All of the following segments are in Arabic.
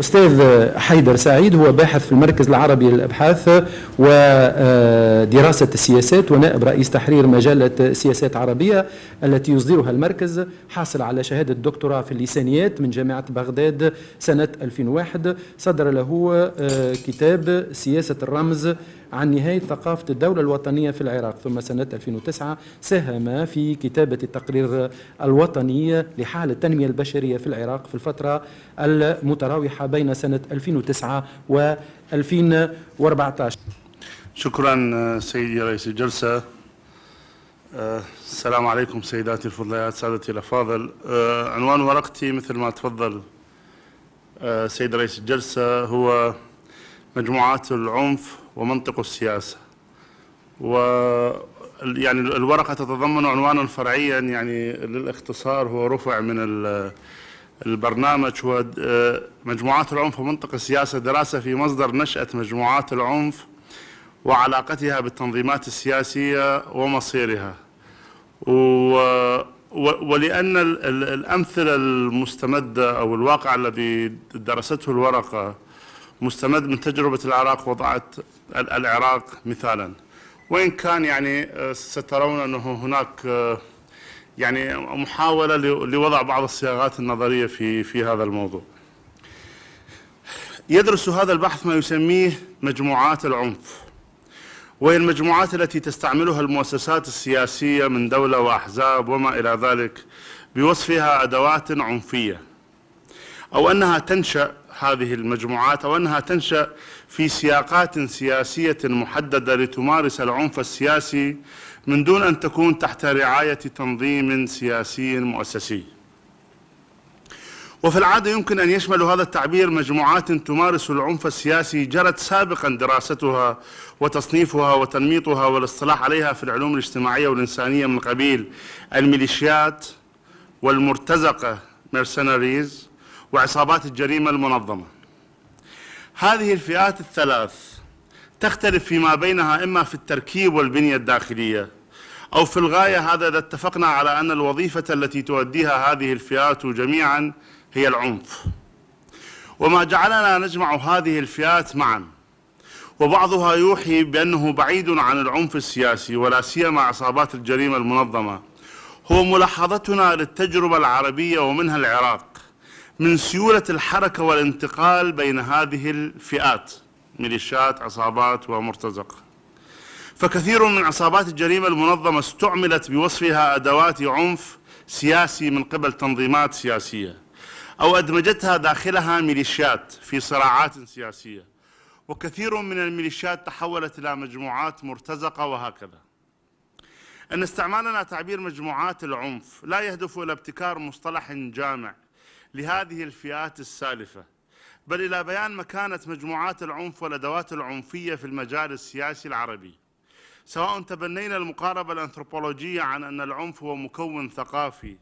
الأستاذ حيدر سعيد هو باحث في المركز العربي للأبحاث ودراسة آه، السياسات ونائب رئيس تحرير مجلة سياسات عربية التي يصدرها المركز حاصل على شهادة دكتوراه في اللسانيات من جامعة بغداد سنة 2001 صدر له آه، كتاب سياسة الرمز عن نهاية ثقافة الدولة الوطنية في العراق ثم سنة 2009 ساهم في كتابة التقرير الوطني لحال التنمية البشرية في العراق في الفترة المتراوحة بين سنة 2009 و 2014 شكرا سيدي رئيس الجلسة أه، السلام عليكم سيداتي الفضليات سادتي الأفاضل أه، عنوان ورقتي مثل ما تفضل أه، سيد رئيس الجلسة هو مجموعات العنف ومنطق السياسة و يعني الورقة تتضمن عنوانا فرعيا يعني للاختصار هو رفع من البرنامج هو مجموعات العنف ومنطق السياسة دراسة في مصدر نشأة مجموعات العنف وعلاقتها بالتنظيمات السياسية ومصيرها و ولأن الأمثلة المستمدة أو الواقع الذي درسته الورقة مستند من تجربة العراق وضعت العراق مثالا وإن كان يعني آه، سترون أنه هناك آه، يعني محاولة لوضع بعض الصياغات النظرية في في هذا الموضوع يدرس هذا البحث ما يسميه مجموعات العنف وهي المجموعات التي تستعملها المؤسسات السياسية من دولة وأحزاب وما إلى ذلك بوصفها أدوات عنفية أو أنها تنشأ هذه المجموعات أو أنها تنشأ في سياقات سياسية محددة لتمارس العنف السياسي من دون أن تكون تحت رعاية تنظيم سياسي مؤسسي وفي العادة يمكن أن يشمل هذا التعبير مجموعات تمارس العنف السياسي جرت سابقا دراستها وتصنيفها وتنميطها والاصطلاح عليها في العلوم الاجتماعية والإنسانية من قبيل الميليشيات والمرتزقة mercenaries وعصابات الجريمة المنظمة هذه الفئات الثلاث تختلف فيما بينها إما في التركيب والبنية الداخلية أو في الغاية هذا إذا اتفقنا على أن الوظيفة التي تؤديها هذه الفئات جميعا هي العنف وما جعلنا نجمع هذه الفئات معا وبعضها يوحي بأنه بعيد عن العنف السياسي ولا سيما عصابات الجريمة المنظمة هو ملاحظتنا للتجربة العربية ومنها العراق من سيولة الحركة والانتقال بين هذه الفئات ميليشيات عصابات ومرتزقة فكثير من عصابات الجريمة المنظمة استعملت بوصفها أدوات عنف سياسي من قبل تنظيمات سياسية أو أدمجتها داخلها ميليشيات في صراعات سياسية وكثير من الميليشيات تحولت إلى مجموعات مرتزقة وهكذا أن استعمالنا تعبير مجموعات العنف لا يهدف إلى ابتكار مصطلح جامع لهذه الفئات السالفة بل إلى بيان مكانة مجموعات العنف والأدوات العنفية في المجال السياسي العربي سواء تبنينا المقاربة الأنثروبولوجية عن أن العنف هو مكون ثقافي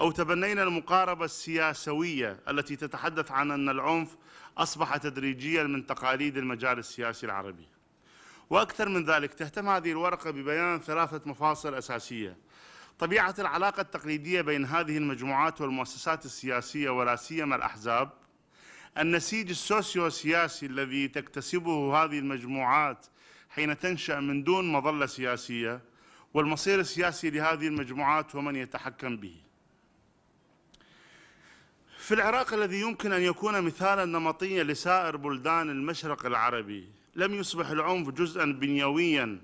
أو تبنينا المقاربة السياسوية التي تتحدث عن أن العنف أصبح تدريجيا من تقاليد المجال السياسي العربي وأكثر من ذلك تهتم هذه الورقة ببيان ثلاثة مفاصل أساسية طبيعة العلاقة التقليدية بين هذه المجموعات والمؤسسات السياسية ولا سيما الأحزاب النسيج السوسيو سياسي الذي تكتسبه هذه المجموعات حين تنشأ من دون مظلة سياسية والمصير السياسي لهذه المجموعات ومن يتحكم به في العراق الذي يمكن أن يكون مثالا نمطيا لسائر بلدان المشرق العربي لم يصبح العنف جزءا بنيويا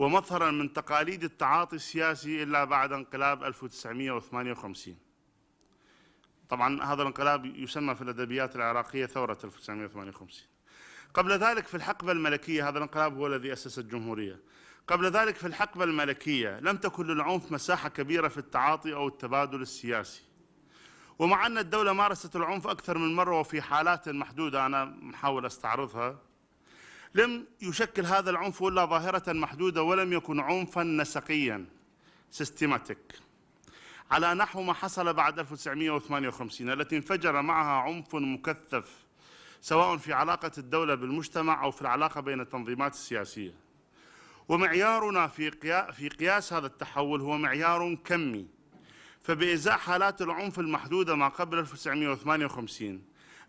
ومظهرا من تقاليد التعاطي السياسي إلا بعد انقلاب 1958 طبعا هذا الانقلاب يسمى في الأدبيات العراقية ثورة 1958 قبل ذلك في الحقبة الملكية هذا الانقلاب هو الذي أسس الجمهورية قبل ذلك في الحقبة الملكية لم تكن للعنف مساحة كبيرة في التعاطي أو التبادل السياسي ومع أن الدولة مارست العنف أكثر من مرة وفي حالات محدودة أنا محاول أستعرضها لم يشكل هذا العنف إلا ظاهرة محدودة ولم يكن عنفا نسقيا سيستماتيك على نحو ما حصل بعد 1958 التي انفجر معها عنف مكثف سواء في علاقة الدولة بالمجتمع أو في العلاقة بين التنظيمات السياسية ومعيارنا في في قياس هذا التحول هو معيار كمي فبإزاء حالات العنف المحدودة ما قبل 1958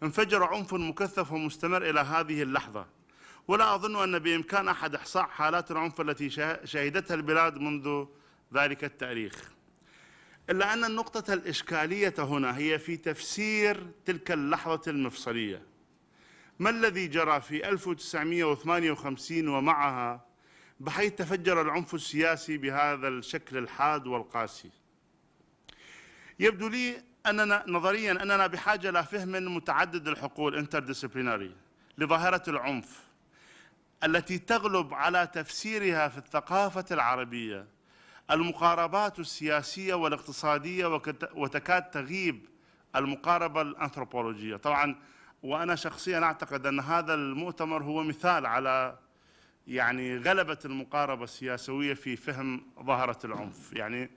انفجر عنف مكثف ومستمر إلى هذه اللحظة ولا أظن أن بإمكان أحد إحصاء حالات العنف التي شهدتها البلاد منذ ذلك التاريخ إلا أن النقطة الإشكالية هنا هي في تفسير تلك اللحظة المفصلية ما الذي جرى في 1958 ومعها بحيث تفجر العنف السياسي بهذا الشكل الحاد والقاسي يبدو لي أننا نظريا أننا بحاجة لفهم متعدد الحقول interdisciplinary لظاهرة العنف التي تغلب على تفسيرها في الثقافة العربية المقاربات السياسية والاقتصادية وتكاد تغيب المقاربة الأنثروبولوجية طبعا وأنا شخصيا أعتقد أن هذا المؤتمر هو مثال على يعني غلبة المقاربة السياسوية في فهم ظاهرة العنف يعني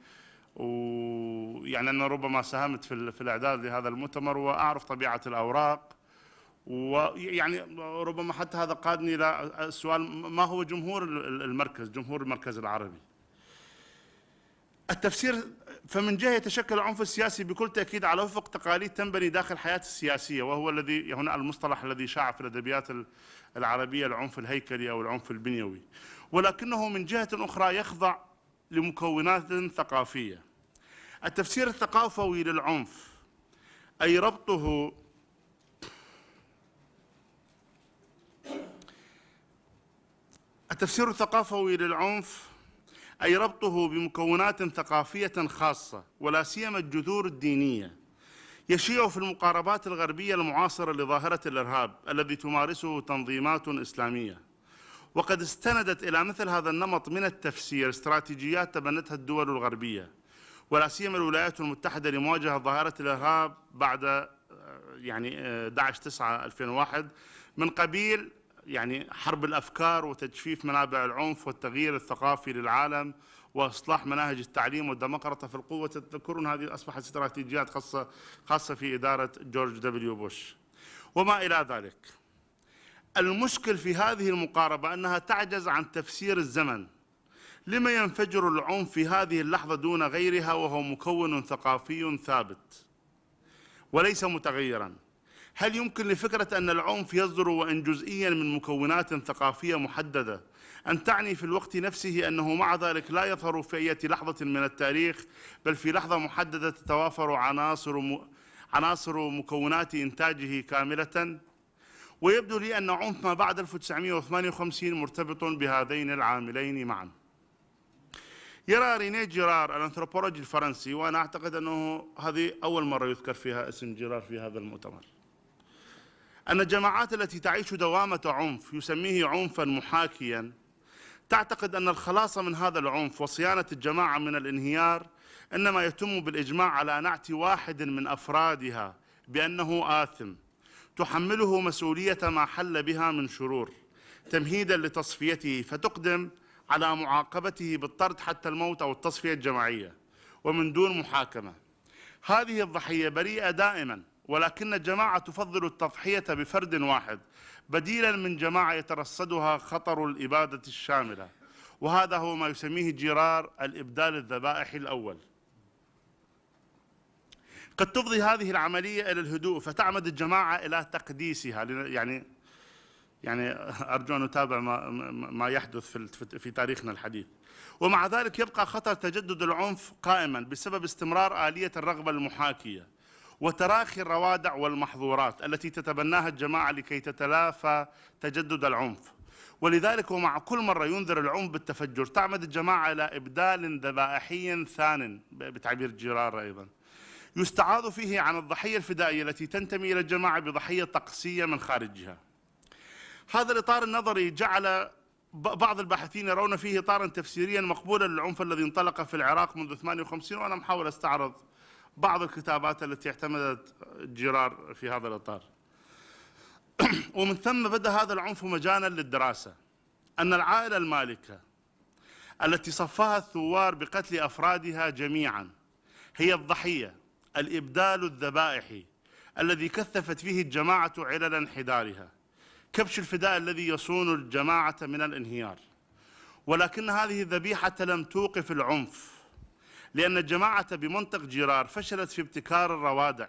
ويعني أنا ربما ساهمت في, في الإعداد لهذا المؤتمر وأعرف طبيعة الأوراق ويعني ربما حتى هذا قادني الى السؤال ما هو جمهور المركز جمهور المركز العربي التفسير فمن جهه يتشكل العنف السياسي بكل تاكيد على وفق تقاليد تنبني داخل الحياه السياسيه وهو الذي هنا المصطلح الذي شاع في الادبيات العربيه العنف الهيكلي او العنف البنيوي ولكنه من جهه اخرى يخضع لمكونات ثقافيه التفسير الثقافوي للعنف اي ربطه التفسير الثقافوي للعنف أي ربطه بمكونات ثقافية خاصة ولا سيما الجذور الدينية يشيع في المقاربات الغربية المعاصرة لظاهرة الإرهاب الذي تمارسه تنظيمات إسلامية وقد استندت إلى مثل هذا النمط من التفسير استراتيجيات تبنتها الدول الغربية ولا سيما الولايات المتحدة لمواجهة ظاهرة الإرهاب بعد آه، يعني 11 9 2001 من قبيل يعني حرب الافكار وتجفيف منابع العنف والتغيير الثقافي للعالم واصلاح مناهج التعليم والديمقراطه في القوه تذكرون هذه اصبحت استراتيجيات خاصه خاصه في اداره جورج دبليو بوش وما الى ذلك. المشكل في هذه المقاربه انها تعجز عن تفسير الزمن. لما ينفجر العنف في هذه اللحظه دون غيرها وهو مكون ثقافي ثابت وليس متغيرا. هل يمكن لفكرة أن العنف يصدر وإن جزئيا من مكونات ثقافية محددة أن تعني في الوقت نفسه أنه مع ذلك لا يظهر في أي لحظة من التاريخ بل في لحظة محددة تتوافر عناصر م... عناصر مكونات إنتاجه كاملة ويبدو لي أن عنف ما بعد 1958 مرتبط بهذين العاملين معا يرى ريني جيرار الأنثروبولوجي الفرنسي وأنا أعتقد أنه هذه أول مرة يذكر فيها اسم جيرار في هذا المؤتمر أن الجماعات التي تعيش دوامة عنف يسميه عنفا محاكيا تعتقد أن الخلاص من هذا العنف وصيانة الجماعة من الانهيار إنما يتم بالإجماع على نعت واحد من أفرادها بأنه آثم تحمله مسؤولية ما حل بها من شرور تمهيدا لتصفيته فتقدم على معاقبته بالطرد حتى الموت أو التصفية الجماعية ومن دون محاكمة هذه الضحية بريئة دائماً ولكن الجماعة تفضل التضحية بفرد واحد بديلا من جماعة يترصدها خطر الإبادة الشاملة وهذا هو ما يسميه جيرار الإبدال الذبائحي الأول قد تفضي هذه العملية إلى الهدوء فتعمد الجماعة إلى تقديسها يعني يعني أرجو أن أتابع ما, ما يحدث في, في تاريخنا الحديث ومع ذلك يبقى خطر تجدد العنف قائما بسبب استمرار آلية الرغبة المحاكية وتراخي الروادع والمحظورات التي تتبناها الجماعة لكي تتلافى تجدد العنف ولذلك ومع كل مرة ينذر العنف بالتفجر تعمد الجماعة إلى إبدال ذبائحي ثان بتعبير جرار أيضا يستعاض فيه عن الضحية الفدائية التي تنتمي إلى الجماعة بضحية طقسية من خارجها هذا الإطار النظري جعل بعض الباحثين يرون فيه إطارا تفسيريا مقبولا للعنف الذي انطلق في العراق منذ 58 وأنا محاول أستعرض بعض الكتابات التي اعتمدت جيرار في هذا الإطار ومن ثم بدأ هذا العنف مجانا للدراسة أن العائلة المالكة التي صفها الثوار بقتل أفرادها جميعا هي الضحية الإبدال الذبائحي الذي كثفت فيه الجماعة علل انحدارها كبش الفداء الذي يصون الجماعة من الانهيار ولكن هذه الذبيحة لم توقف العنف لأن الجماعة بمنطق جرار فشلت في ابتكار الروادع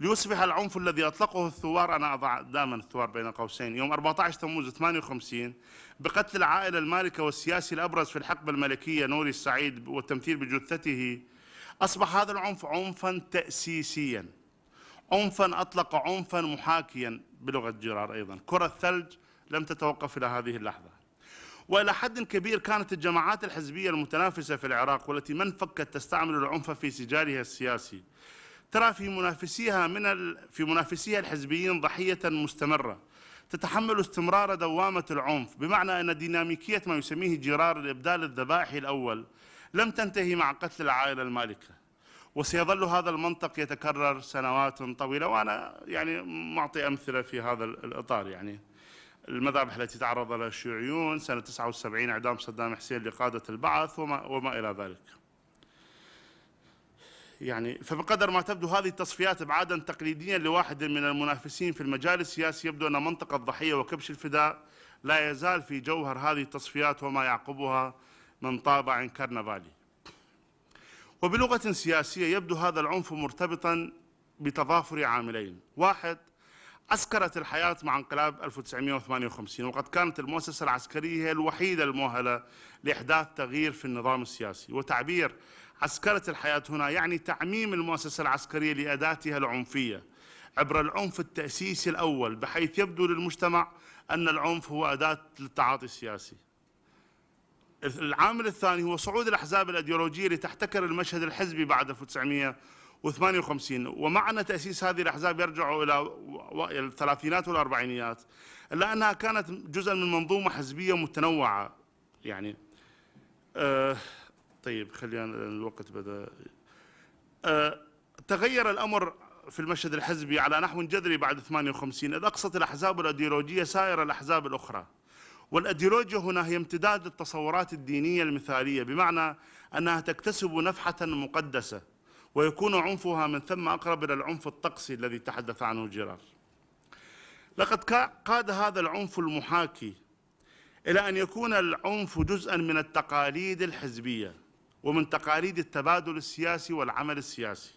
ليصبح العنف الذي أطلقه الثوار أنا أضع دائما الثوار بين قوسين يوم 14 تموز 58 بقتل العائلة المالكة والسياسي الأبرز في الحقبة الملكية نوري السعيد والتمثيل بجثته أصبح هذا العنف عنفا تأسيسيا عنفا أطلق عنفا محاكيا بلغة جرار أيضا كرة الثلج لم تتوقف إلى هذه اللحظة والى حد كبير كانت الجماعات الحزبيه المتنافسه في العراق والتي ما انفكت تستعمل العنف في سجالها السياسي ترى في منافسيها من ال... في منافسيها الحزبيين ضحيه مستمره تتحمل استمرار دوامه العنف بمعنى ان ديناميكيه ما يسميه جرار الابدال الذبائحي الاول لم تنتهي مع قتل العائله المالكه وسيظل هذا المنطق يتكرر سنوات طويله وانا يعني معطي امثله في هذا الاطار يعني المذابح التي تعرض لها الشيوعيون سنة 79 إعدام صدام حسين لقادة البعث وما, وما إلى ذلك يعني فبقدر ما تبدو هذه التصفيات ابعادا تقليديا لواحد من المنافسين في المجال السياسي يبدو ان منطقه الضحيه وكبش الفداء لا يزال في جوهر هذه التصفيات وما يعقبها من طابع كرنفالي. وبلغه سياسيه يبدو هذا العنف مرتبطا بتضافر عاملين، واحد عسكرت الحياة مع انقلاب 1958 وقد كانت المؤسسة العسكرية هي الوحيدة المؤهلة لإحداث تغيير في النظام السياسي وتعبير عسكرة الحياة هنا يعني تعميم المؤسسة العسكرية لأداتها العنفية عبر العنف التأسيسي الأول بحيث يبدو للمجتمع أن العنف هو أداة للتعاطي السياسي العامل الثاني هو صعود الأحزاب الأيديولوجية لتحتكر المشهد الحزبي بعد 1958 و58 ومعنى تأسيس هذه الأحزاب يرجع إلى الثلاثينات والأربعينيات إلا أنها كانت جزءا من منظومة حزبية متنوعة يعني آه طيب خلينا الوقت بدأ آه تغير الأمر في المشهد الحزبي على نحو جذري بعد 58 إذ أقصت الأحزاب الأيديولوجية سائر الأحزاب الأخرى والأيديولوجيا هنا هي امتداد التصورات الدينية المثالية بمعنى أنها تكتسب نفحة مقدسة ويكون عنفها من ثم أقرب إلى العنف الطقسي الذي تحدث عنه جيرار لقد قاد هذا العنف المحاكي إلى أن يكون العنف جزءا من التقاليد الحزبية ومن تقاليد التبادل السياسي والعمل السياسي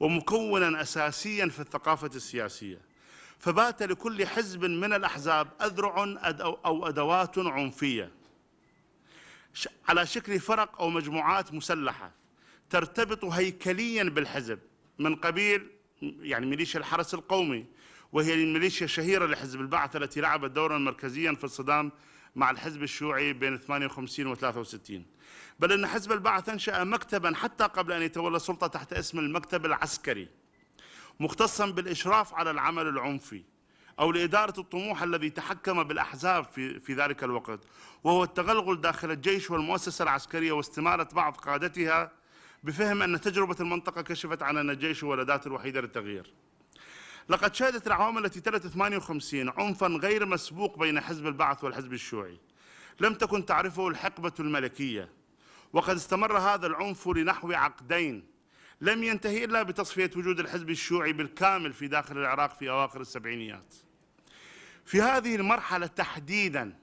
ومكونا أساسيا في الثقافة السياسية فبات لكل حزب من الأحزاب أذرع أو أدوات عنفية على شكل فرق أو مجموعات مسلحة ترتبط هيكليا بالحزب من قبيل يعني ميليشيا الحرس القومي وهي الميليشيا الشهيرة لحزب البعث التي لعبت دورا مركزيا في الصدام مع الحزب الشيوعي بين 58 و 63 بل أن حزب البعث أنشأ مكتبا حتى قبل أن يتولى السلطة تحت اسم المكتب العسكري مختصا بالإشراف على العمل العنفي أو لإدارة الطموح الذي تحكم بالأحزاب في, في ذلك الوقت وهو التغلغل داخل الجيش والمؤسسة العسكرية واستمارة بعض قادتها بفهم أن تجربة المنطقة كشفت عن أن الجيش هو الأداة الوحيدة للتغيير لقد شهدت العوام التي تلت 58 عنفا غير مسبوق بين حزب البعث والحزب الشيوعي لم تكن تعرفه الحقبة الملكية وقد استمر هذا العنف لنحو عقدين لم ينتهي إلا بتصفية وجود الحزب الشيوعي بالكامل في داخل العراق في أواخر السبعينيات في هذه المرحلة تحديداً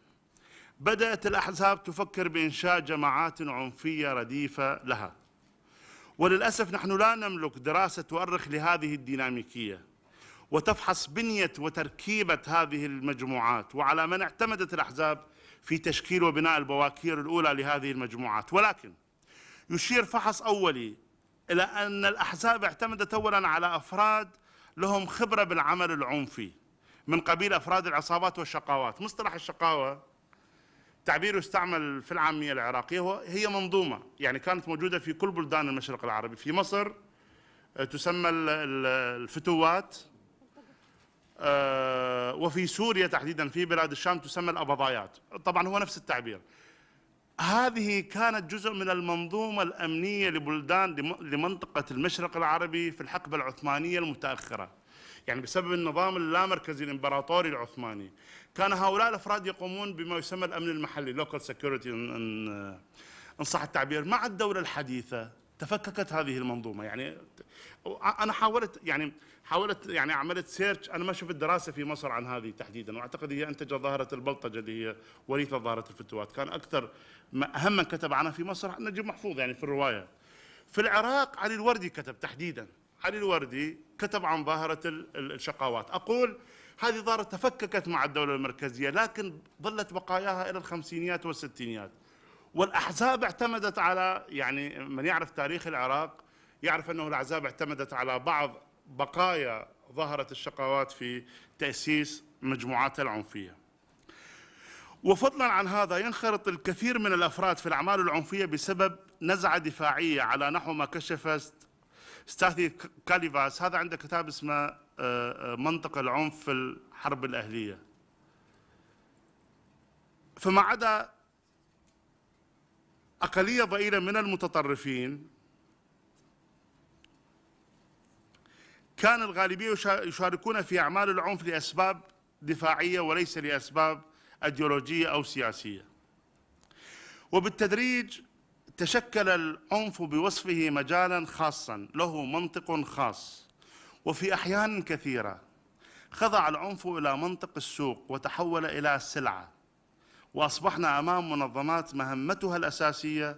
بدأت الأحزاب تفكر بإنشاء جماعات عنفية رديفة لها وللأسف نحن لا نملك دراسة تؤرخ لهذه الديناميكية وتفحص بنية وتركيبة هذه المجموعات وعلى من اعتمدت الأحزاب في تشكيل وبناء البواكير الأولى لهذه المجموعات ولكن يشير فحص أولي إلى أن الأحزاب اعتمدت أولا على أفراد لهم خبرة بالعمل العنفي من قبيل أفراد العصابات والشقاوات مصطلح الشقاوة تعبير يستعمل في العاميه العراقيه هي منظومه يعني كانت موجوده في كل بلدان المشرق العربي في مصر آه، تسمى الفتوات آه، وفي سوريا تحديدا في بلاد الشام تسمى الابضايات طبعا هو نفس التعبير هذه كانت جزء من المنظومه الامنيه لبلدان لمنطقه المشرق العربي في الحقبه العثمانيه المتاخره يعني بسبب النظام اللامركزي الامبراطوري العثماني كان هؤلاء الافراد يقومون بما يسمى الامن المحلي لوكال سكيورتي ان صح التعبير مع الدوله الحديثه تفككت هذه المنظومه يعني انا حاولت يعني حاولت يعني عملت سيرش انا ما شفت دراسه في مصر عن هذه تحديدا واعتقد هي انتجت ظاهره البلطجه اللي هي وريثه ظاهره الفتوات كان اكثر اهم من كتب عنها في مصر نجيب محفوظ يعني في الروايه في العراق علي الوردي كتب تحديدا علي الوردي كتب عن ظاهرة الشقاوات أقول هذه ظاهرة تفككت مع الدولة المركزية لكن ظلت بقاياها إلى الخمسينيات والستينيات والأحزاب اعتمدت على يعني من يعرف تاريخ العراق يعرف أنه الأحزاب اعتمدت على بعض بقايا ظاهرة الشقاوات في تأسيس مجموعاتها العنفية وفضلا عن هذا ينخرط الكثير من الأفراد في الأعمال العنفية بسبب نزعة دفاعية على نحو ما كشفت استاذي كاليفاس هذا عنده كتاب اسمه آه، آه، منطق العنف في الحرب الاهليه فما عدا اقليه ضئيله من المتطرفين كان الغالبيه يشاركون في اعمال العنف لاسباب دفاعيه وليس لاسباب ايديولوجيه او سياسيه وبالتدريج تشكل العنف بوصفه مجالا خاصا له منطق خاص وفي احيان كثيره خضع العنف الى منطق السوق وتحول الى سلعه واصبحنا امام منظمات مهمتها الاساسيه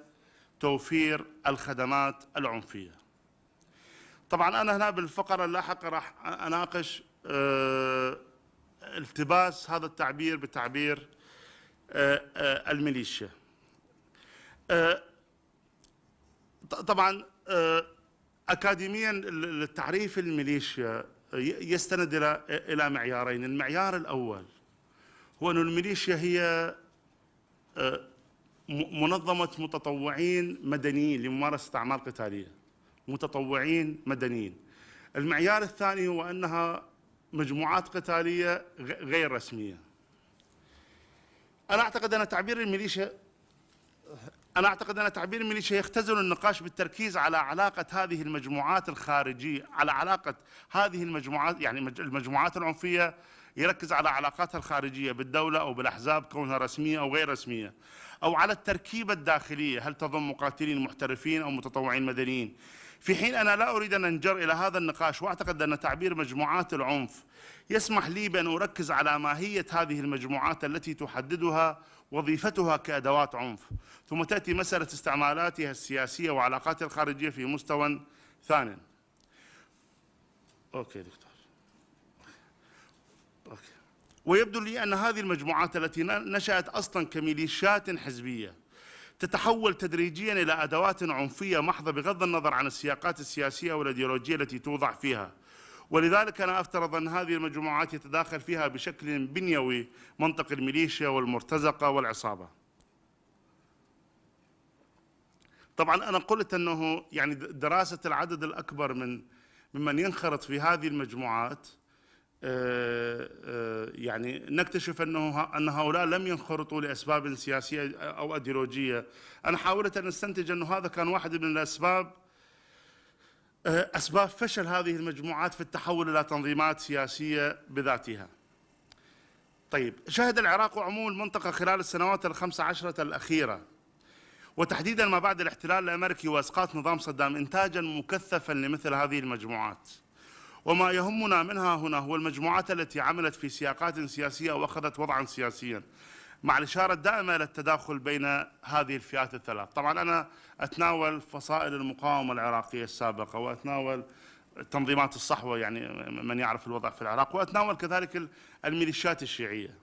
توفير الخدمات العنفيه. طبعا انا هنا بالفقره اللاحقه راح اناقش آه، التباس هذا التعبير بتعبير آه، آه، الميليشيا. طبعا آه، اكاديميا التعريف الميليشيا آه، يستند الى الى معيارين، المعيار الاول هو ان الميليشيا هي آه، منظمه متطوعين مدنيين لممارسه اعمال قتاليه. متطوعين مدنيين. المعيار الثاني هو انها مجموعات قتاليه غير رسميه. انا اعتقد ان تعبير الميليشيا أنا أعتقد أن تعبير ميليشيا يختزل النقاش بالتركيز على علاقة هذه المجموعات الخارجية على علاقة هذه المجموعات يعني المجموعات العنفية يركز على علاقاتها الخارجية بالدولة أو بالأحزاب كونها رسمية أو غير رسمية أو على التركيبة الداخلية هل تضم مقاتلين محترفين أو متطوعين مدنيين في حين أنا لا أريد أن أنجر إلى هذا النقاش وأعتقد أن تعبير مجموعات العنف يسمح لي بأن أركز على ماهية هذه المجموعات التي تحددها وظيفتها كأدوات عنف ثم تأتي مسألة استعمالاتها السياسية وعلاقاتها الخارجية في مستوى ثان أوكي دكتور أوكي ويبدو لي أن هذه المجموعات التي نشأت أصلا كميليشيات حزبية تتحول تدريجيا إلى أدوات عنفية محضة بغض النظر عن السياقات السياسية والأيديولوجية التي توضع فيها ولذلك أنا أفترض أن هذه المجموعات يتداخل فيها بشكل بنيوي منطق الميليشيا والمرتزقة والعصابة طبعا أنا قلت أنه يعني دراسة العدد الأكبر من ممن ينخرط في هذه المجموعات آه، آه، يعني نكتشف انه ان هؤلاء لم ينخرطوا لاسباب سياسيه او ايديولوجيه، انا حاولت ان استنتج انه هذا كان واحد من الاسباب آه، اسباب فشل هذه المجموعات في التحول الى تنظيمات سياسيه بذاتها. طيب، شهد العراق وعموم المنطقه خلال السنوات الخمس عشره الاخيره وتحديدا ما بعد الاحتلال الامريكي واسقاط نظام صدام انتاجا مكثفا لمثل هذه المجموعات. وما يهمنا منها هنا هو المجموعات التي عملت في سياقات سياسية وأخذت وضعا سياسيا مع الإشارة الدائمة إلى التداخل بين هذه الفئات الثلاث طبعا أنا أتناول فصائل المقاومة العراقية السابقة وأتناول تنظيمات الصحوة يعني من يعرف الوضع في العراق وأتناول كذلك الميليشيات الشيعية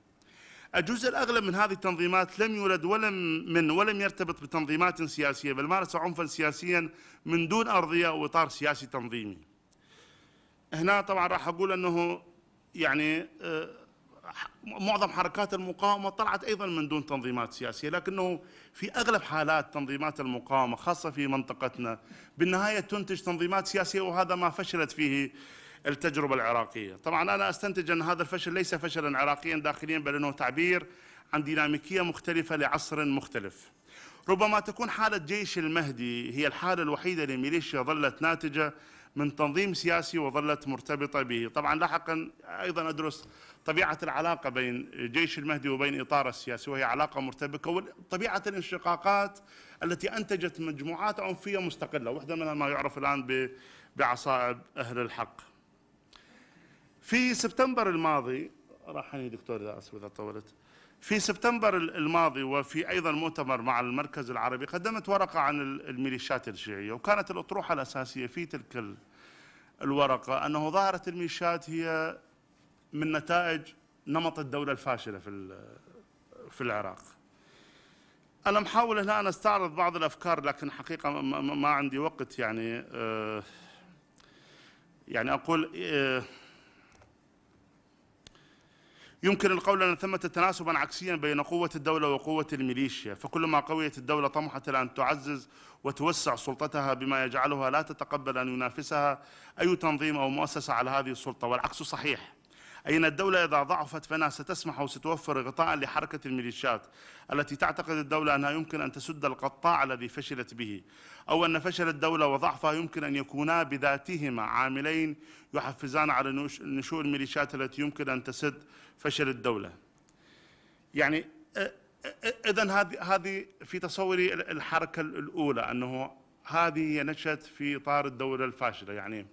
الجزء الأغلب من هذه التنظيمات لم يولد ولم من ولم يرتبط بتنظيمات سياسية بل مارس عنفا سياسيا من دون أرضية وإطار سياسي تنظيمي هنا طبعا راح اقول انه يعني آه، معظم حركات المقاومه طلعت ايضا من دون تنظيمات سياسيه لكنه في اغلب حالات تنظيمات المقاومه خاصه في منطقتنا بالنهايه تنتج تنظيمات سياسيه وهذا ما فشلت فيه التجربه العراقيه، طبعا انا استنتج ان هذا الفشل ليس فشلا عراقيا داخليا بل انه تعبير عن ديناميكيه مختلفه لعصر مختلف. ربما تكون حاله جيش المهدي هي الحاله الوحيده لميليشيا ظلت ناتجه من تنظيم سياسي وظلت مرتبطة به طبعا لاحقا أيضا أدرس طبيعة العلاقة بين جيش المهدي وبين إطاره السياسي وهي علاقة مرتبكة وطبيعة الانشقاقات التي أنتجت مجموعات عنفية مستقلة واحدة منها ما يعرف الآن بعصائب أهل الحق في سبتمبر الماضي راح دكتور إذا أسف إذا طولت في سبتمبر الماضي وفي ايضا مؤتمر مع المركز العربي قدمت ورقه عن الميليشيات الشيعيه وكانت الاطروحه الاساسيه في تلك الورقه انه ظاهره الميليشيات هي من نتائج نمط الدوله الفاشله في في العراق. انا محاول هنا ان استعرض بعض الافكار لكن حقيقه ما عندي وقت يعني آه، يعني اقول آه، يمكن القول أن ثمة تناسبا عكسيا بين قوة الدولة وقوة الميليشيا فكلما قويت الدولة طمحت إلى أن تعزز وتوسع سلطتها بما يجعلها لا تتقبل أن ينافسها أي تنظيم أو مؤسسة على هذه السلطة والعكس صحيح أين الدولة إذا ضعفت فإنها ستسمح وستوفر غطاء لحركة الميليشيات التي تعتقد الدولة أنها يمكن أن تسد القطاع الذي فشلت به أو أن فشل الدولة وضعفها يمكن أن يكونا بذاتهما عاملين يحفزان على نشوء الميليشيات التي يمكن أن تسد فشل الدولة يعني إذا هذه هذه في تصوري الحركة الأولى أنه هذه هي نشأت في إطار الدولة الفاشلة يعني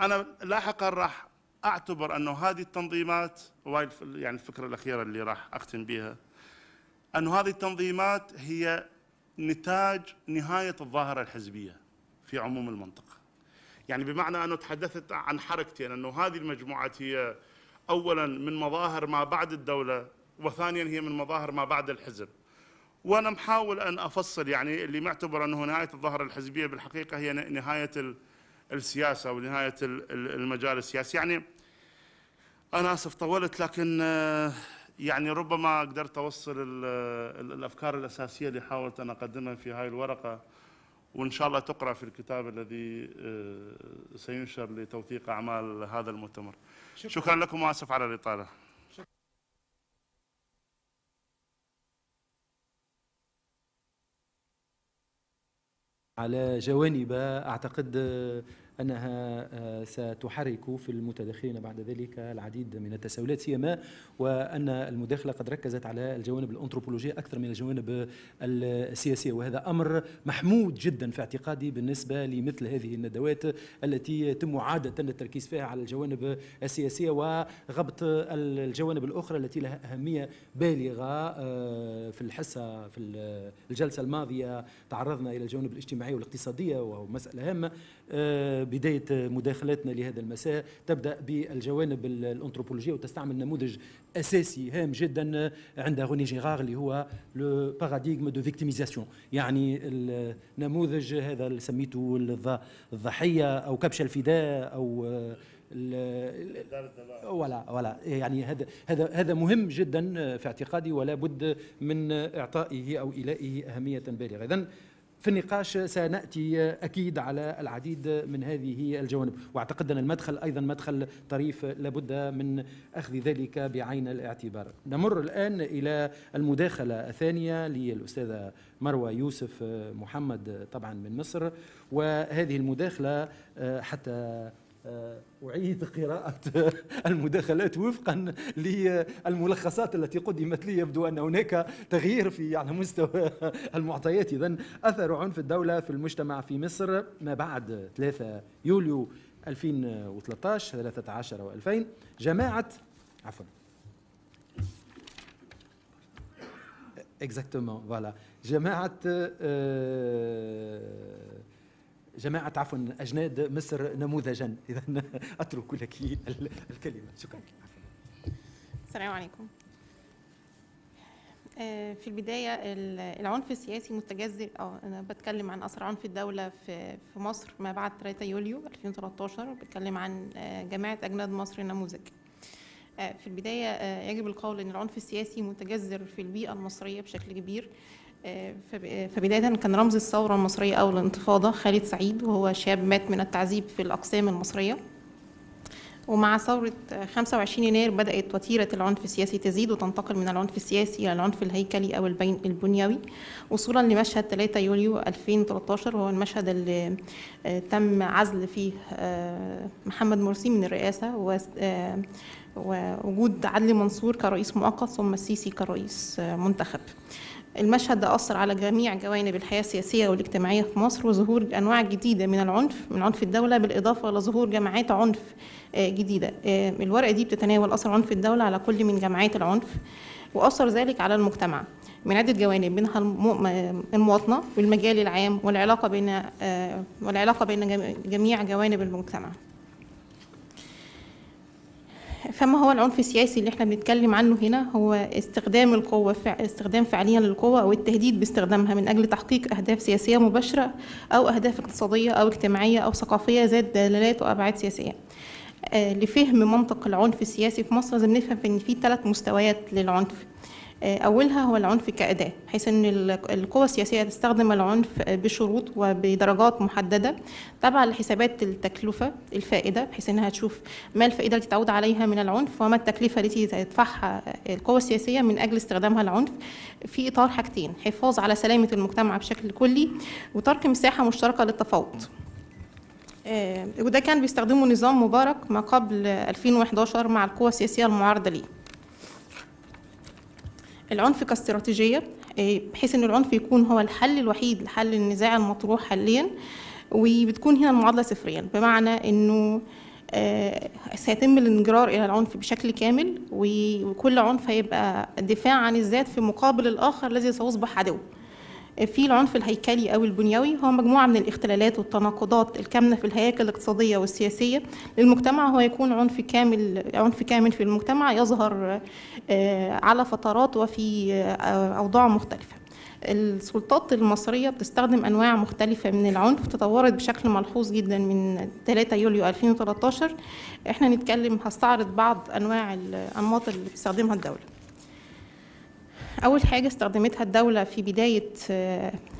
أنا لاحقا راح اعتبر انه هذه التنظيمات وهي يعني الفكره الاخيره اللي راح اختم بها انه هذه التنظيمات هي نتاج نهايه الظاهره الحزبيه في عموم المنطقه. يعني بمعنى انه تحدثت عن حركتين انه هذه المجموعات هي اولا من مظاهر ما بعد الدوله وثانيا هي من مظاهر ما بعد الحزب. وانا محاول ان افصل يعني اللي معتبر انه نهايه الظاهره الحزبيه بالحقيقه هي نهايه السياسه ونهايه المجال السياسي يعني أنا آسف طولت لكن آه، يعني ربما قدرت أوصل الأفكار الأساسية اللي حاولت أن أقدمها في هاي الورقة وإن شاء الله تقرأ في الكتاب الذي آه، سينشر لتوثيق أعمال هذا المؤتمر شكرا, شكرا لكم وآسف على الإطالة على جوانب أعتقد آه، أنها آه، ستحرك في المتداخلين بعد ذلك العديد من التساؤلات سيما وأن المداخلة قد ركزت على الجوانب الأنثروبولوجية أكثر من الجوانب السياسية وهذا أمر محمود جدا في اعتقادي بالنسبة لمثل هذه الندوات التي يتم عادة التركيز فيها على الجوانب السياسية وغبط الجوانب الأخرى التي لها أهمية بالغة آه، في الحصة في الجلسة الماضية تعرضنا إلى الجوانب الاجتماعية والاقتصادية وهو مسألة هامة آه، بداية مداخلاتنا لهذا المساء تبدأ بالجوانب الأنثروبولوجية وتستعمل نموذج أساسي هام جدا عند روني جيرار اللي هو لو باراديغم دو فيكتيميزاسيون يعني النموذج هذا اللي سميته الضحية أو كبش الفداء أو ولا ولا يعني هذا هذا هذا مهم جدا في اعتقادي ولا بد من اعطائه او ايلائه اهميه بالغه اذا في النقاش سناتي اكيد على العديد من هذه الجوانب واعتقد ان المدخل ايضا مدخل طريف لابد من اخذ ذلك بعين الاعتبار نمر الان الى المداخله الثانيه للاستاذه مروى يوسف محمد طبعا من مصر وهذه المداخله آه، حتى أعيد قراءة المداخلات وفقا للملخصات التي قدمت لي يبدو أن هناك تغيير في على مستوى المعطيات إذا أثر عنف الدولة في المجتمع في مصر ما بعد 3 يوليو 2013 13 و2000 جماعة عفوا اكزاكتومون فوالا جماعة أه جماعة عفوا أجناد مصر نموذجا إذا أترك لك الكلمة شكرا السلام عليكم آه، في البداية العنف السياسي متجذر أو آه، أنا بتكلم عن أثر عنف الدولة في مصر ما بعد 3 يوليو 2013 بتكلم عن آه، جماعة أجناد مصر نموذج في البداية يجب القول أن العنف السياسي متجذر في البيئة المصرية بشكل كبير آه، آه، فبداية كان رمز الثورة المصرية أو الانتفاضة خالد سعيد وهو شاب مات من التعذيب في الأقسام المصرية ومع ثورة 25 يناير بدأت وتيرة العنف السياسي تزيد وتنتقل من العنف السياسي إلى العنف الهيكلي أو البنيوي وصولا لمشهد 3 يوليو 2013 وهو المشهد اللي آه، تم عزل فيه محمد مرسي من الرئاسة ووجود عدلي منصور كرئيس مؤقت ثم السيسي كرئيس منتخب المشهد ده أثر على جميع جوانب الحياة السياسية والاجتماعية في مصر وظهور أنواع جديدة من العنف من عنف الدولة بالإضافة إلى ظهور جماعات عنف آه، جديدة آه، الورقة دي بتتناول أثر عنف الدولة على كل من جماعات العنف وأثر ذلك على المجتمع من عدة جوانب منها آه، المواطنة والمجال العام والعلاقة بين والعلاقة بين جميع جوانب المجتمع فما هو العنف السياسي اللي احنا بنتكلم عنه هنا هو استخدام القوة فع استخدام فعليا للقوة أو التهديد باستخدامها من أجل تحقيق أهداف سياسية مباشرة أو أهداف اقتصادية أو اجتماعية أو ثقافية ذات دلالات وأبعاد سياسية آه، لفهم منطق العنف السياسي في مصر لازم نفهم ان في ثلاث مستويات للعنف آه، أولها هو العنف كأداة حيث أن القوى السياسية تستخدم العنف بشروط وبدرجات محددة تابعة لحسابات التكلفة الفائدة بحيث أنها تشوف ما الفائدة التي تعود عليها من العنف وما التكلفة التي تدفعها آه، القوى السياسية من أجل استخدامها العنف في إطار حاجتين حفاظ على سلامة المجتمع بشكل كلي وترك مساحة مشتركة للتفاوض آه، وده كان بيستخدمه نظام مبارك ما قبل 2011 مع القوى السياسية المعارضة ليه العنف كاستراتيجية آه، بحيث أن العنف يكون هو الحل الوحيد لحل النزاع المطروح حاليا وبتكون هنا المعادلة صفريا بمعنى أنه آه، سيتم الانجرار إلى العنف بشكل كامل وكل عنف هيبقى دفاع عن الذات في مقابل الآخر الذي سيصبح عدو في العنف الهيكلي او البنيوي هو مجموعه من الاختلالات والتناقضات الكامنه في الهياكل الاقتصاديه والسياسيه للمجتمع هو يكون عنف كامل عنف كامل في المجتمع يظهر آه، على فترات وفي آه، اوضاع مختلفه السلطات المصرية بتستخدم أنواع مختلفة من العنف تطورت بشكل ملحوظ جدا من 3 يوليو 2013 احنا نتكلم هستعرض بعض أنواع الأنماط اللي بتستخدمها الدولة أول حاجة استخدمتها الدولة في بداية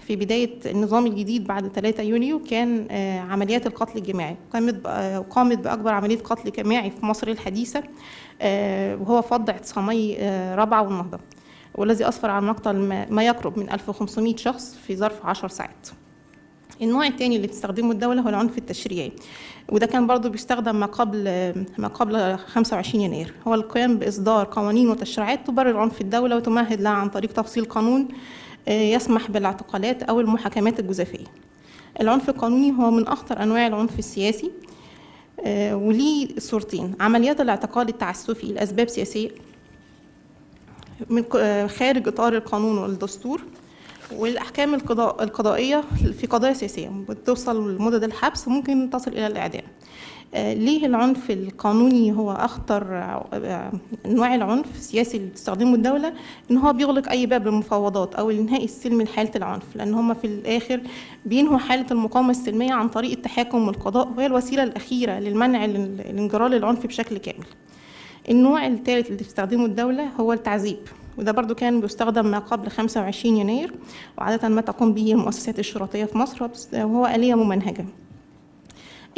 في بداية النظام الجديد بعد 3 يونيو كان آه، عمليات القتل الجماعي قامت آه، قامت بأكبر عملية قتل جماعي في مصر الحديثة آه، وهو فض اعتصامي رابعة والنهضة والذي أسفر عن مقتل ما يقرب من 1500 شخص في ظرف 10 ساعات النوع الثاني اللي بتستخدمه الدولة هو العنف التشريعي وده كان برضو بيستخدم ما قبل ما قبل 25 يناير هو القيام بإصدار قوانين وتشريعات تبرر عنف الدولة وتمهد لها عن طريق تفصيل قانون آه، يسمح بالاعتقالات أو المحاكمات الجزافية العنف القانوني هو من أخطر أنواع العنف السياسي آه، وليه صورتين عمليات الاعتقال التعسفي لأسباب سياسية من آه، خارج إطار القانون والدستور والاحكام القضاء القضائيه في قضايا سياسيه بتوصل لمده الحبس وممكن تصل الى الاعدام آه، ليه العنف القانوني هو اخطر انواع آه، العنف السياسي اللي بتستخدمه الدوله ان هو بيغلق اي باب للمفاوضات او لانهاء السلم لحاله العنف لان هم في الاخر بينهوا حاله المقاومه السلميه عن طريق التحاكم والقضاء وهي الوسيله الاخيره للمنع الانجرار للعنف بشكل كامل النوع الثالث اللي بتستخدمه الدوله هو التعذيب وده برضو كان بيستخدم ما قبل 25 يناير وعادة ما تقوم به المؤسسات الشرطية في مصر وهو آلية ممنهجة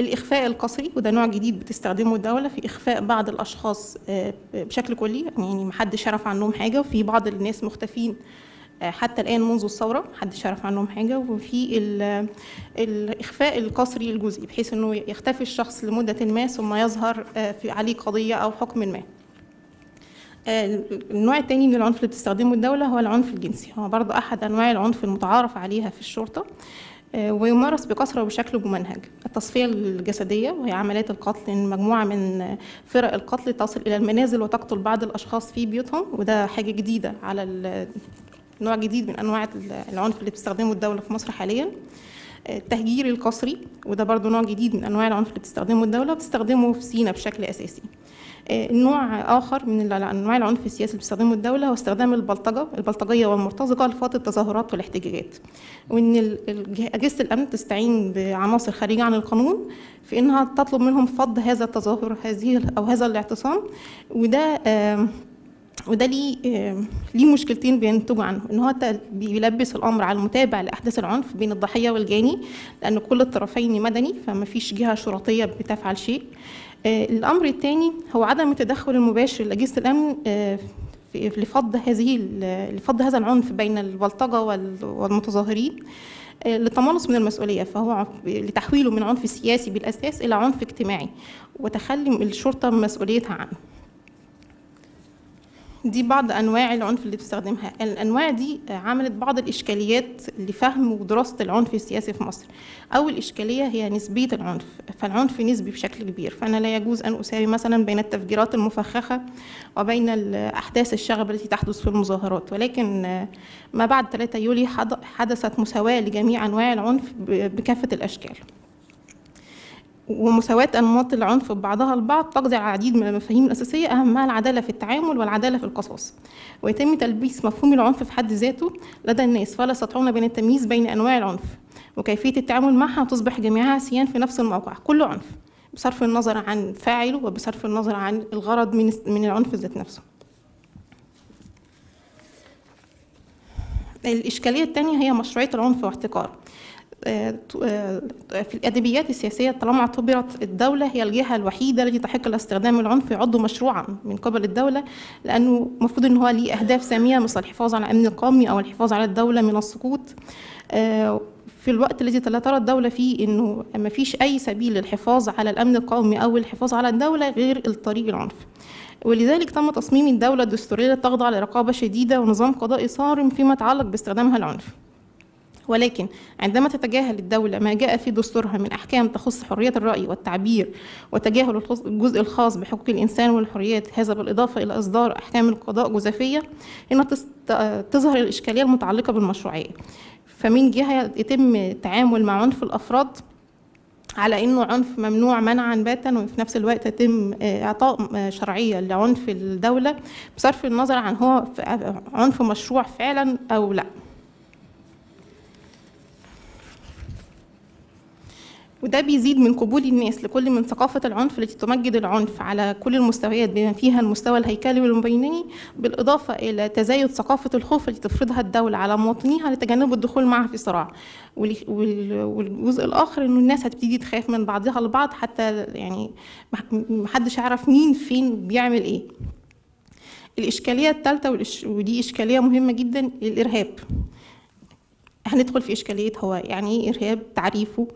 الإخفاء القسري وده نوع جديد بتستخدمه الدولة في إخفاء بعض الأشخاص آه، بشكل كلي يعني محدش يعرف عنهم حاجة وفي بعض الناس مختفين آه، حتى الآن منذ الثورة محدش يعرف عنهم حاجة وفي الإخفاء القسري الجزئي بحيث أنه يختفي الشخص لمدة ما ثم يظهر آه، عليه قضية أو حكم ما آه، النوع الثاني من العنف اللي بتستخدمه الدولة هو العنف الجنسي هو برضو أحد أنواع العنف المتعارف عليها في الشرطة آه، ويمارس بكثرة وبشكل ممنهج التصفية الجسدية وهي عمليات القتل إن مجموعة من فرق القتل تصل إلى المنازل وتقتل بعض الأشخاص في بيوتهم وده حاجة جديدة على نوع جديد من أنواع العنف اللي بتستخدمه الدولة في مصر حالياً آه، التهجير القسري وده برضو نوع جديد من انواع العنف اللي بتستخدمه الدوله بتستخدمه في سينا بشكل اساسي آه، نوع اخر من انواع العنف السياسي اللي بتستخدمه الدوله هو استخدام البلطجه البلطجيه والمرتزقه لفض التظاهرات والاحتجاجات وان اجهزه الامن تستعين بعناصر خارجه عن القانون في انها تطلب منهم فض هذا التظاهر هذه او هذا الاعتصام وده وده ليه ليه مشكلتين بينتجوا عنه ان هو بيلبس الامر على المتابع لاحداث العنف بين الضحيه والجاني لان كل الطرفين مدني فما فيش جهه شرطيه بتفعل شيء آه، الامر الثاني هو عدم التدخل المباشر لاجهزه الامن آه، لفض هذه لفض هذا العنف بين البلطجه والمتظاهرين آه، للتملص من المسؤوليه فهو لتحويله من عنف سياسي بالاساس الى عنف اجتماعي وتخلي الشرطه مسؤوليتها عنه دي بعض انواع العنف اللي بتستخدمها الانواع دي عملت بعض الاشكاليات لفهم ودراسه العنف السياسي في مصر اول اشكاليه هي نسبيه العنف فالعنف نسبي بشكل كبير فانا لا يجوز ان اساوي مثلا بين التفجيرات المفخخه وبين الاحداث الشغب التي تحدث في المظاهرات ولكن ما بعد 3 يوليو حدثت مساواه لجميع انواع العنف بكافه الاشكال ومساواة أنماط العنف ببعضها البعض تقضي على العديد من المفاهيم الأساسية أهمها العدالة في التعامل والعدالة في القصاص ويتم تلبيس مفهوم العنف في حد ذاته لدى الناس فلا يستطيعون بين التمييز بين أنواع العنف وكيفية التعامل معها تصبح جميعها سيان في نفس الموقع كل عنف بصرف النظر عن فاعله وبصرف النظر عن الغرض من من العنف ذات نفسه الإشكالية الثانية هي مشروعية العنف واحتكاره آه، في الأدبيات السياسية طالما اعتبرت الدولة هي الجهة الوحيدة التي تحق الاستخدام العنف عضو مشروعا من قبل الدولة لأنه المفروض أن هو ليه أهداف سامية مثل الحفاظ على الأمن القومي أو الحفاظ على الدولة من السقوط آه، في الوقت الذي ترى الدولة فيه أنه ما فيش أي سبيل للحفاظ على الأمن القومي أو الحفاظ على الدولة غير الطريق العنف ولذلك تم تصميم الدولة الدستورية تخضع لرقابة شديدة ونظام قضائي صارم فيما يتعلق باستخدامها العنف ولكن عندما تتجاهل الدولة ما جاء في دستورها من أحكام تخص حرية الرأي والتعبير وتجاهل الجزء الخاص بحقوق الإنسان والحريات هذا بالإضافة إلى إصدار أحكام القضاء جزافية هنا تظهر الإشكالية المتعلقة بالمشروعية فمن جهة يتم تعامل مع عنف الأفراد على انه عنف ممنوع منعا باتا وفي نفس الوقت يتم آه، اعطاء آه، شرعيه لعنف الدوله بصرف النظر عن هو عنف مشروع فعلا او لا وده بيزيد من قبول الناس لكل من ثقافة العنف التي تمجد العنف على كل المستويات بما فيها المستوى الهيكلي والمبيني بالإضافة إلى تزايد ثقافة الخوف التي تفرضها الدولة على مواطنيها لتجنب الدخول معها في صراع والجزء الآخر إنه الناس هتبتدي تخاف من بعضها البعض حتى يعني محدش يعرف مين فين بيعمل إيه الإشكالية الثالثة ودي إشكالية مهمة جدا الإرهاب هندخل في إشكالية هو يعني إيه إرهاب تعريفه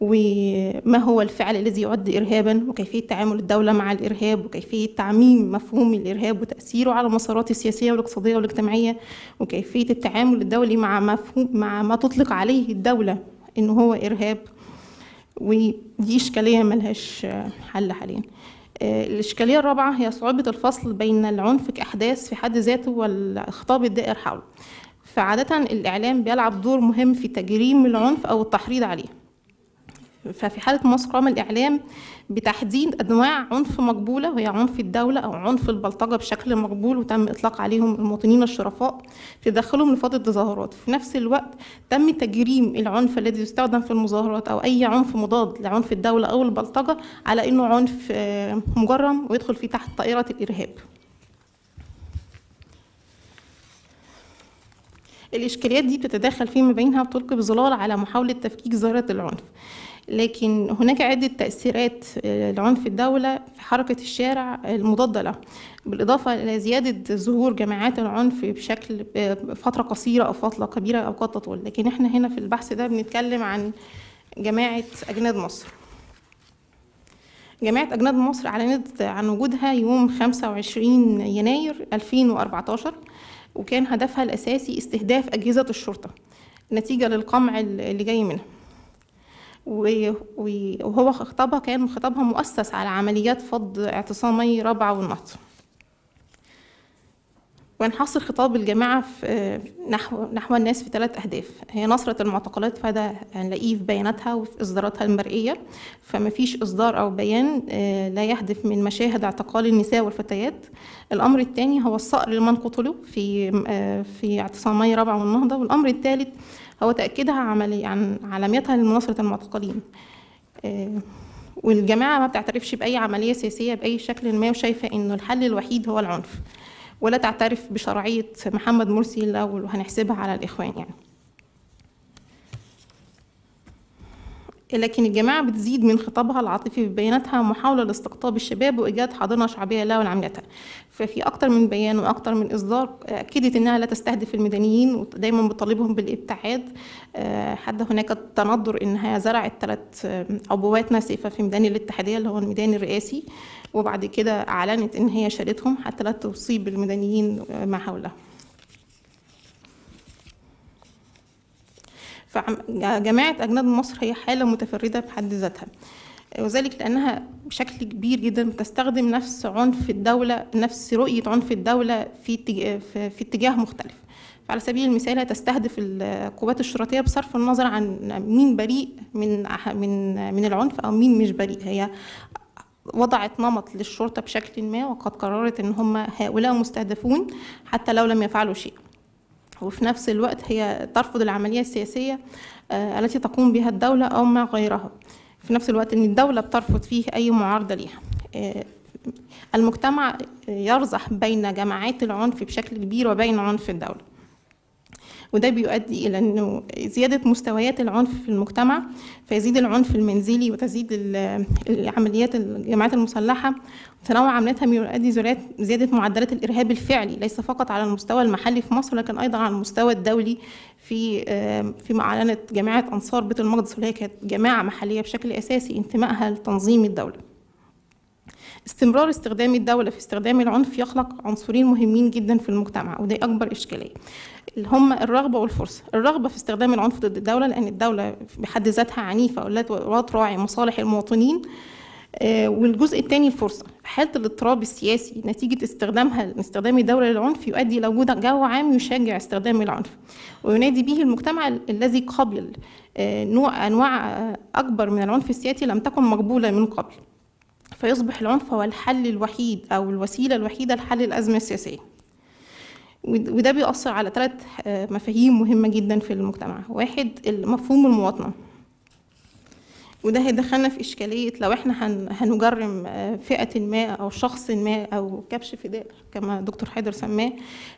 وما هو الفعل الذي يعد إرهابا وكيفية تعامل الدولة مع الإرهاب وكيفية تعميم مفهوم الإرهاب وتأثيره على المسارات السياسية والاقتصادية والاجتماعية وكيفية التعامل الدولي مع مفهوم مع ما تطلق عليه الدولة إنه هو إرهاب ودي إشكالية ملهاش حل حاليا الإشكالية الرابعة هي صعوبة الفصل بين العنف كأحداث في حد ذاته والخطاب الدائر حوله فعادة الإعلام بيلعب دور مهم في تجريم العنف أو التحريض عليه ففي حالة مصر قام الإعلام بتحديد أنواع عنف مقبولة وهي عنف الدولة أو عنف البلطجة بشكل مقبول وتم إطلاق عليهم المواطنين الشرفاء في تدخلهم لفض التظاهرات في نفس الوقت تم تجريم العنف الذي يستخدم في المظاهرات أو أي عنف مضاد لعنف الدولة أو البلطجة على أنه عنف آه، مجرم ويدخل فيه تحت طائرة الإرهاب الإشكاليات دي بتتداخل فيما بينها وتلقي بظلال على محاولة تفكيك ظاهرة العنف لكن هناك عدة تأثيرات آه، لعنف الدولة في حركة الشارع المضادة له بالإضافة إلى زيادة ظهور جماعات العنف بشكل آه، فترة قصيرة أو فترة كبيرة أو قد تطول لكن إحنا هنا في البحث ده بنتكلم عن جماعة أجناد مصر جماعة أجناد مصر أعلنت عن وجودها يوم 25 يناير 2014 وكان هدفها الأساسي استهداف أجهزة الشرطة نتيجة للقمع اللي جاي منها وهو خطابها كان خطابها مؤسس على عمليات فض اعتصامي رابعة والنهضة ونحصر خطاب الجماعة في نحو, نحو الناس في ثلاث أهداف هي نصرة المعتقلات فده هنلاقيه في بياناتها وفي إصداراتها المرئية فما فيش إصدار أو بيان آه، لا يهدف من مشاهد اعتقال النساء والفتيات الأمر الثاني هو الصقر لمن قتلوا في آه، في اعتصامي رابعة والنهضة والأمر الثالث هو تأكيدها عملي عن علاميتها لمناصرة المعتقلين آه، والجماعة ما بتعترفش بأي عملية سياسية بأي شكل ما وشايفة إنه الحل الوحيد هو العنف ولا تعترف بشرعية محمد مرسي لو هنحسبها على الإخوان يعني لكن الجماعة بتزيد من خطابها العاطفي ببياناتها محاولة لاستقطاب الشباب وإيجاد حاضنة شعبية له ولعملتها ففي اكتر من بيان واكتر من اصدار اكدت انها لا تستهدف المدنيين ودايما بتطالبهم بالابتعاد آه، حتى هناك تندر انها زرعت ثلاث عبوات آه، ناسفه في ميدان الاتحاديه اللي هو الميدان الرئاسي وبعد كده اعلنت ان هي شالتهم حتى لا تصيب المدنيين آه، ما حولها فجماعة أجناد مصر هي حالة متفردة بحد ذاتها وذلك لأنها بشكل كبير جدا بتستخدم نفس عنف الدولة نفس رؤية عنف الدولة في اتجاه, في اتجاه مختلف على سبيل المثال تستهدف القوات الشرطية بصرف النظر عن مين بريء من من من العنف أو مين مش بريء هي وضعت نمط للشرطة بشكل ما وقد قررت إن هم هؤلاء مستهدفون حتى لو لم يفعلوا شيء وفي نفس الوقت هي ترفض العملية السياسية آه، التي تقوم بها الدولة أو ما غيرها في نفس الوقت ان الدوله بترفض فيه اي معارضه ليها آه، المجتمع آه، يرزح بين جماعات العنف بشكل كبير وبين عنف الدوله وده بيؤدي إلى أنه زيادة مستويات العنف في المجتمع فيزيد العنف المنزلي وتزيد عمليات الجماعات المسلحة تنوع عملياتها بيؤدي زيادة معدلات الإرهاب الفعلي ليس فقط على المستوى المحلي في مصر لكن أيضا على المستوى الدولي في آه، فيما أعلنت جماعة أنصار بيت المقدس وهي كانت جماعة محلية بشكل أساسي انتمائها لتنظيم الدولة استمرار استخدام الدولة في استخدام العنف يخلق عنصرين مهمين جدا في المجتمع ودي أكبر إشكالية اللي هم الرغبة والفرصة الرغبة في استخدام العنف ضد الدولة لأن الدولة بحد ذاتها عنيفة ولا تراعي مصالح المواطنين آه، والجزء الثاني الفرصة حالة الاضطراب السياسي نتيجة استخدامها استخدام الدولة للعنف يؤدي إلى وجود جو عام يشجع استخدام العنف وينادي به المجتمع الذي قبل آه، نوع أنواع آه، أكبر من العنف السياسي لم تكن مقبولة من قبل فيصبح العنف هو الحل الوحيد أو الوسيلة الوحيدة لحل الأزمة السياسية وده بيأثر على ثلاث آه، مفاهيم مهمة جدا في المجتمع واحد مفهوم المواطنة وده هيدخلنا في إشكالية لو إحنا هنجرم آه، فئة ما أو شخص ما أو كبش فداء كما دكتور حيدر سماه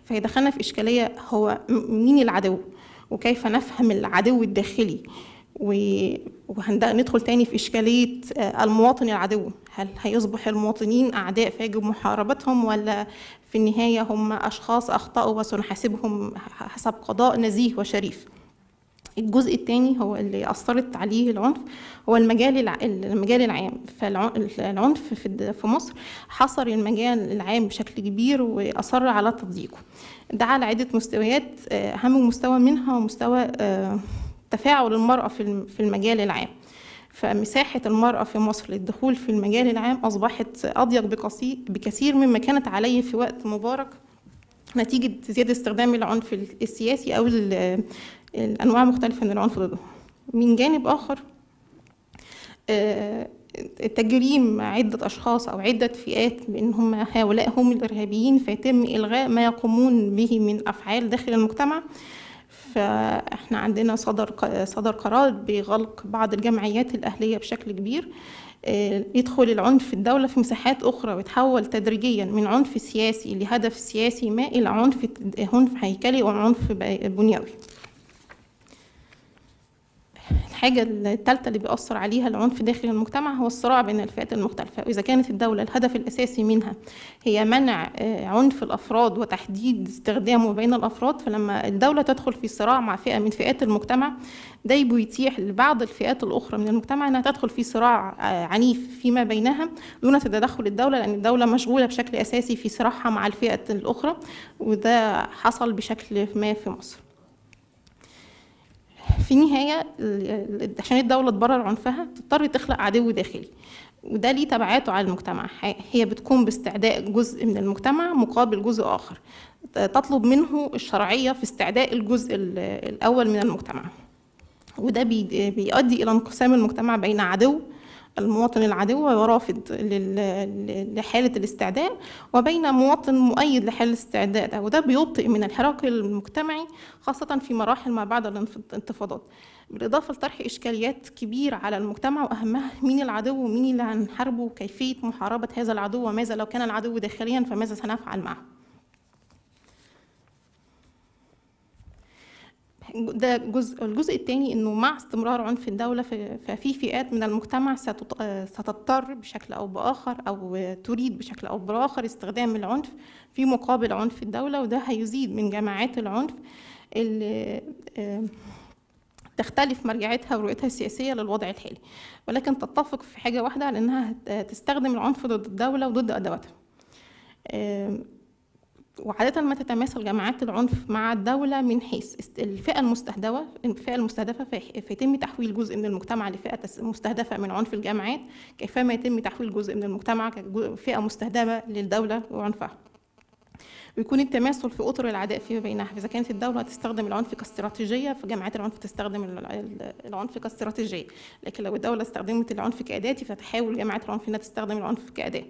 فهيدخلنا في إشكالية هو مين العدو وكيف نفهم العدو الداخلي وهندخل تاني في إشكالية آه، المواطن العدو هل هيصبح المواطنين أعداء فيجب محاربتهم ولا في النهاية هم أشخاص أخطأوا وسنحاسبهم حسب قضاء نزيه وشريف الجزء الثاني هو اللي أثرت عليه العنف هو المجال المجال العام فالعنف في مصر حصر المجال العام بشكل كبير وأصر على تضييقه ده على عدة مستويات آه، أهم مستوى منها هو مستوى آه، تفاعل المرأة في المجال العام فمساحة المرأة في مصر للدخول في المجال العام أصبحت أضيق بكثير مما كانت عليه في وقت مبارك نتيجة زيادة استخدام العنف السياسي أو الأنواع مختلفة من العنف ضده من جانب آخر آه، تجريم عدة أشخاص أو عدة فئات بأن هم هؤلاء هم الإرهابيين فيتم إلغاء ما يقومون به من أفعال داخل المجتمع فاحنا عندنا صدر صدر قرار بغلق بعض الجمعيات الاهليه بشكل كبير آه، يدخل العنف في الدولة في مساحات أخرى ويتحول تدريجيا من عنف سياسي لهدف سياسي ما إلى عنف عنف هيكلي وعنف بنيوي الحاجة الثالثة اللي بيأثر عليها العنف داخل المجتمع هو الصراع بين الفئات المختلفة وإذا كانت الدولة الهدف الأساسي منها هي منع آه، عنف الأفراد وتحديد استخدامه بين الأفراد فلما الدولة تدخل في صراع مع فئة من فئات المجتمع ده بيتيح لبعض الفئات الأخرى من المجتمع أنها تدخل في صراع آه، عنيف فيما بينها دون تدخل الدولة لأن الدولة مشغولة بشكل أساسي في صراعها مع الفئة الأخرى وده حصل بشكل ما في مصر في النهايه عشان الدوله تبرر عنفها تضطر تخلق عدو داخلي وده ليه تبعاته على المجتمع هي بتقوم باستعداء جزء من المجتمع مقابل جزء آخر تطلب منه الشرعية في استعداء الجزء الأول من المجتمع وده بيؤدي إلى انقسام المجتمع بين عدو المواطن العدو ورافض لحالة الاستعداء وبين مواطن مؤيد لحالة الاستعداء ده وده بيبطئ من الحراك المجتمعي خاصة في مراحل ما بعد الانتفاضات بالإضافة لطرح إشكاليات كبيرة على المجتمع وأهمها مين العدو ومين اللي هنحاربه وكيفية محاربة هذا العدو وماذا لو كان العدو داخليا فماذا سنفعل معه ده جزء الجزء الثاني انه مع استمرار عنف الدوله ففي فئات من المجتمع ستضطر بشكل او باخر او تريد بشكل او باخر استخدام العنف في مقابل عنف الدوله وده هيزيد من جماعات العنف اللي تختلف مرجعيتها ورؤيتها السياسية للوضع الحالي ولكن تتفق في حاجة واحدة على أنها تستخدم العنف ضد الدولة وضد أدواتها وعادة ما تتماثل جماعات العنف مع الدولة من حيث الفئة المستهدفة الفئة المستهدفة فيتم تحويل جزء من المجتمع لفئة مستهدفة من عنف الجامعات كيفما يتم تحويل جزء من المجتمع كفئة مستهدفة للدولة وعنفها ويكون التماثل في اطر العداء فيما بينها اذا كانت الدوله تستخدم العنف كاستراتيجيه فجامعات العنف تستخدم العنف كاستراتيجيه لكن لو الدوله استخدمت العنف كاداه فتحاول جامعات العنف انها تستخدم العنف كاداه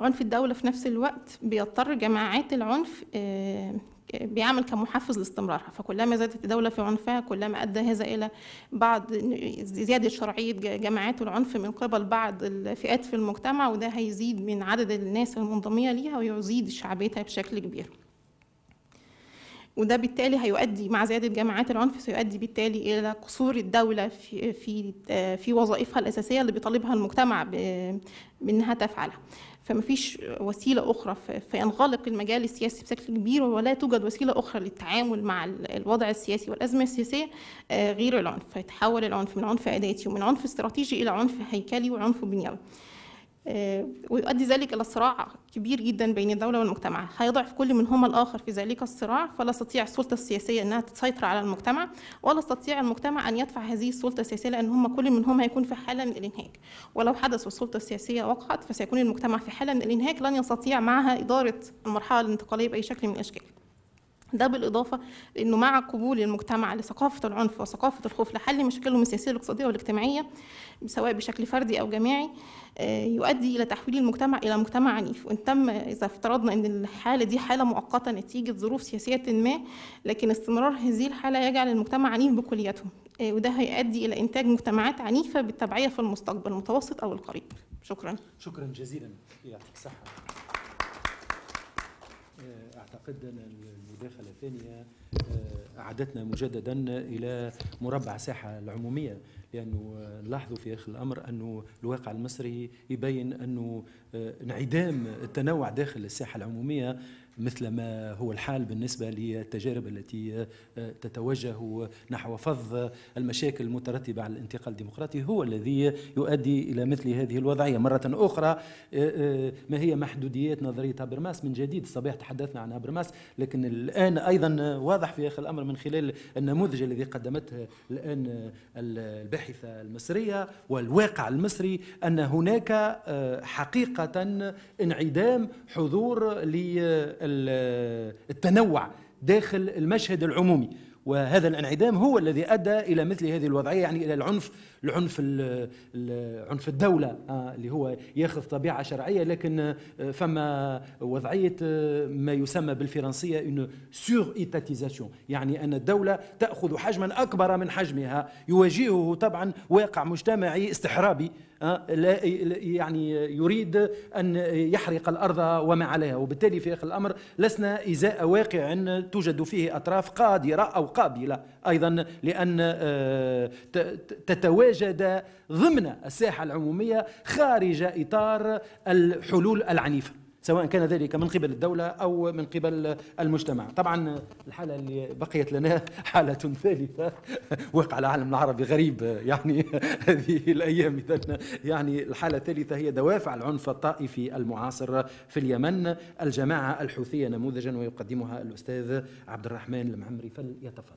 عنف الدولة في نفس الوقت بيضطر جماعات العنف آه، بيعمل كمحفز لاستمرارها فكلما زادت الدولة في عنفها كلما أدى هذا إلى بعض زيادة شرعية جماعات العنف من قبل بعض الفئات في المجتمع وده هيزيد من عدد الناس المنضمية ليها ويزيد شعبيتها بشكل كبير وده بالتالي هيؤدي مع زيادة جماعات العنف سيؤدي بالتالي إلى قصور الدولة في في في وظائفها الأساسية اللي بيطالبها المجتمع بأنها تفعلها. فما فيش وسيلة أخرى فينغلق المجال السياسي بشكل كبير ولا توجد وسيلة أخرى للتعامل مع الوضع السياسي والأزمة السياسية آه، غير العنف فيتحول العنف من عنف أداتي ومن عنف استراتيجي إلى عنف هيكلي وعنف بنيوي آه، ويؤدي ذلك إلى صراع كبير جدا بين الدولة والمجتمع هيضعف كل منهما الآخر في ذلك الصراع فلا تستطيع السلطة السياسية أنها تسيطر على المجتمع ولا يستطيع المجتمع أن يدفع هذه السلطة السياسية لأن هم كل منهما هيكون في حالة من الإنهاك ولو حدث والسلطة السياسية وقعت فسيكون المجتمع في حالة من الإنهاك لن يستطيع معها إدارة المرحلة الانتقالية بأي شكل من الأشكال ده بالإضافة إنه مع قبول المجتمع لثقافة العنف وثقافة الخوف لحل مشاكلهم السياسية والاقتصادية والاجتماعية سواء بشكل فردي أو جماعي آه، يؤدي إلى تحويل المجتمع إلى مجتمع عنيف وإن تم إذا افترضنا أن الحالة دي حالة مؤقتة نتيجة ظروف سياسية ما لكن استمرار هذه الحالة يجعل المجتمع عنيف بكليته آه، وده هيؤدي إلى إنتاج مجتمعات عنيفة بالتبعية في المستقبل المتوسط أو القريب شكرا شكرا جزيلا يعطيك الصحة آه، اعتقد ان المداخله الثانيه اعادتنا مجددا الى مربع ساحه العموميه لانه يعني آه، نلاحظوا في اخر الامر انه الواقع المصري يبين انه آه، انعدام التنوع داخل الساحه العموميه مثل ما هو الحال بالنسبة للتجارب التي آه، تتوجه نحو فض المشاكل المترتبة على الانتقال الديمقراطي هو الذي يؤدي إلى مثل هذه الوضعية مرة أخرى آه، آه، ما هي محدوديات نظرية هابرماس من جديد الصباح تحدثنا عن هابرماس لكن الآن أيضا واضح في آخر الأمر من خلال النموذج الذي قدمته الآن الباحثة المصرية والواقع المصري أن هناك حقيقة انعدام حضور ل التنوع داخل المشهد العمومي وهذا الانعدام هو الذي ادى الى مثل هذه الوضعيه يعني الى العنف العنف عنف الدوله آه، اللي هو ياخذ طبيعه شرعيه لكن آه، فما وضعيه آه، ما يسمى بالفرنسيه اون سور ايتاتيزاسيون يعني ان الدوله تاخذ حجما اكبر من حجمها يواجهه طبعا واقع مجتمعي استحرابي أه، لا يعني يريد أن يحرق الأرض وما عليها وبالتالي في آخر الأمر لسنا إزاء واقع توجد فيه أطراف قادرة أو قابلة أيضا لأن أه، تتواجد ضمن الساحة العمومية خارج إطار الحلول العنيفة سواء كان ذلك من قبل الدولة أو من قبل المجتمع طبعا الحالة اللي بقيت لنا حالة ثالثة وقع العالم العربي غريب يعني هذه الأيام يعني الحالة الثالثة هي دوافع العنف الطائفي المعاصر في اليمن الجماعة الحوثية نموذجا ويقدمها الأستاذ عبد الرحمن المعمري فليتفضل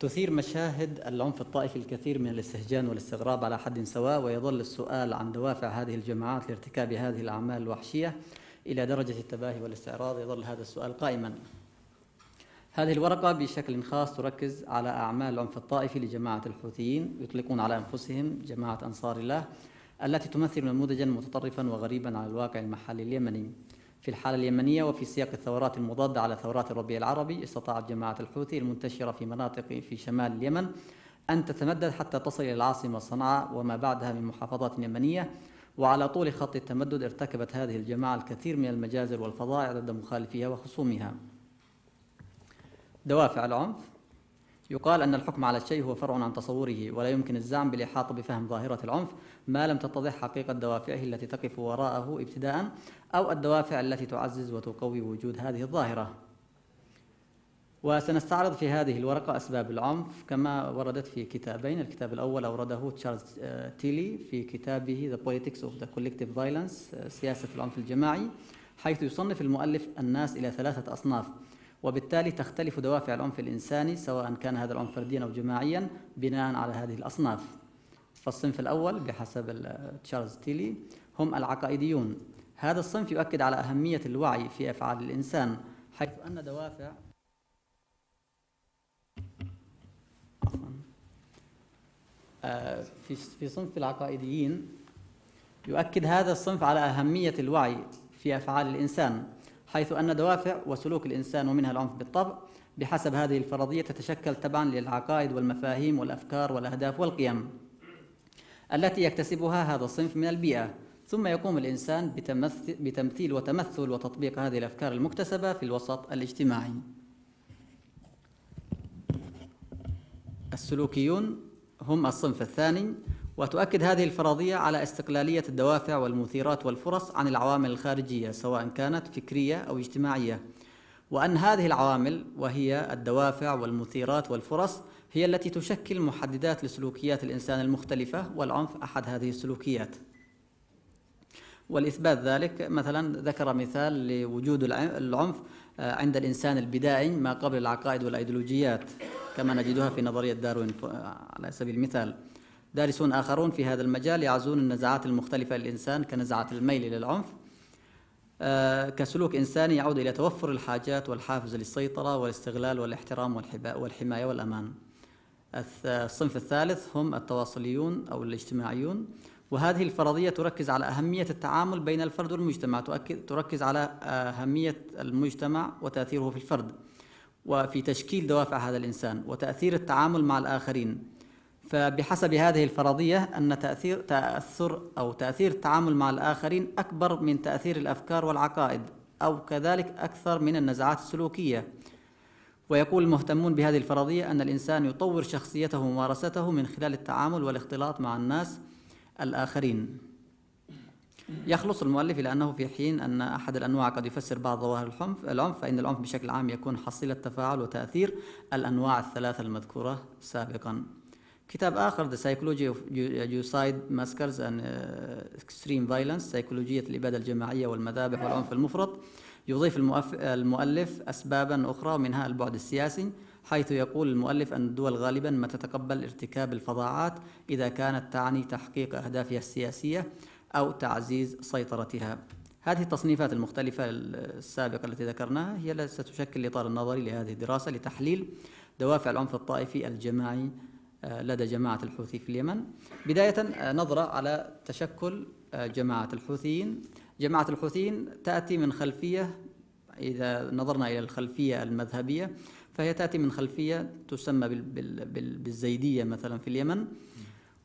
تثير مشاهد العنف الطائفي الكثير من الاستهجان والاستغراب على حد سواء ويظل السؤال عن دوافع هذه الجماعات لارتكاب هذه الأعمال الوحشية إلى درجة التباهي والاستعراض يظل هذا السؤال قائما هذه الورقة بشكل خاص تركز على أعمال العنف الطائفي لجماعة الحوثيين يطلقون على أنفسهم جماعة أنصار الله التي تمثل نموذجا متطرفا وغريبا على الواقع المحلي اليمني في الحالة اليمنية وفي سياق الثورات المضادة على ثورات الربيع العربي استطاعت جماعة الحوثي المنتشرة في مناطق في شمال اليمن أن تتمدد حتى تصل إلى العاصمة صنعاء وما بعدها من محافظات يمنية وعلى طول خط التمدد ارتكبت هذه الجماعة الكثير من المجازر والفظائع ضد مخالفيها وخصومها دوافع العنف يقال أن الحكم على الشيء هو فرع عن تصوره ولا يمكن الزعم بالإحاطة بفهم ظاهرة العنف ما لم تتضح حقيقة دوافعه التي تقف وراءه ابتداء أو الدوافع التي تعزز وتقوي وجود هذه الظاهرة وسنستعرض في هذه الورقة أسباب العنف كما وردت في كتابين الكتاب الأول أورده تشارلز آه، تيلي في كتابه The Politics of the Collective Violence آه، سياسة العنف الجماعي حيث يصنف المؤلف الناس إلى ثلاثة أصناف وبالتالي تختلف دوافع العنف الإنساني سواء كان هذا العنف فرديا أو جماعيا بناء على هذه الأصناف فالصنف الأول بحسب آه، تشارلز تيلي هم العقائديون هذا الصنف يؤكد على أهمية الوعي في أفعال الإنسان حيث أن دوافع آه، في في صنف العقائديين يؤكد هذا الصنف على أهمية الوعي في أفعال الإنسان حيث أن دوافع وسلوك الإنسان ومنها العنف بالطبع بحسب هذه الفرضية تتشكل تبعا للعقائد والمفاهيم والأفكار والأهداف والقيم التي يكتسبها هذا الصنف من البيئة ثم يقوم الإنسان بتمثيل وتمثل وتطبيق هذه الأفكار المكتسبة في الوسط الاجتماعي السلوكيون هم الصنف الثاني وتؤكد هذه الفرضية على استقلالية الدوافع والمثيرات والفرص عن العوامل الخارجية سواء كانت فكرية أو اجتماعية وأن هذه العوامل وهي الدوافع والمثيرات والفرص هي التي تشكل محددات لسلوكيات الإنسان المختلفة والعنف أحد هذه السلوكيات والإثبات ذلك مثلا ذكر مثال لوجود العنف آه، عند الإنسان البدائي ما قبل العقائد والأيديولوجيات كما نجدها في نظرية داروين آه، على سبيل المثال دارسون آخرون في هذا المجال يعزون النزعات المختلفة للإنسان كنزعة الميل إلى العنف آه، كسلوك إنساني يعود إلى توفر الحاجات والحافز للسيطرة والاستغلال والاحترام والحماية والأمان الصنف الثالث هم التواصليون أو الاجتماعيون وهذه الفرضية تركز على أهمية التعامل بين الفرد والمجتمع تركز على أهمية المجتمع وتأثيره في الفرد وفي تشكيل دوافع هذا الإنسان وتأثير التعامل مع الآخرين فبحسب هذه الفرضية أن تأثير تأثر أو تأثير التعامل مع الآخرين أكبر من تأثير الأفكار والعقائد أو كذلك أكثر من النزعات السلوكية ويقول المهتمون بهذه الفرضية أن الإنسان يطور شخصيته وممارسته من خلال التعامل والاختلاط مع الناس الآخرين يخلص المؤلف إلى أنه في حين أن أحد الأنواع قد يفسر بعض ظواهر العنف العنف فإن العنف بشكل عام يكون حصيلة تفاعل وتأثير الأنواع الثلاثة المذكورة سابقا كتاب آخر The Psychology of Genocide Maskers and uh, Extreme Violence سيكولوجية الإبادة الجماعية والمذابح والعنف المفرط يضيف المؤلف أسبابا أخرى منها البعد السياسي حيث يقول المؤلف أن الدول غالبا ما تتقبل ارتكاب الفظاعات إذا كانت تعني تحقيق أهدافها السياسية أو تعزيز سيطرتها هذه التصنيفات المختلفة السابقة التي ذكرناها هي التي ستشكل الإطار النظري لهذه الدراسة لتحليل دوافع العنف الطائفي الجماعي آه، لدى جماعة الحوثي في اليمن بداية آه، نظرة على تشكل آه، جماعة الحوثيين جماعة الحوثيين تأتي من خلفية إذا نظرنا إلى الخلفية المذهبية فهي تأتي من خلفية تسمى بالزيدية مثلا في اليمن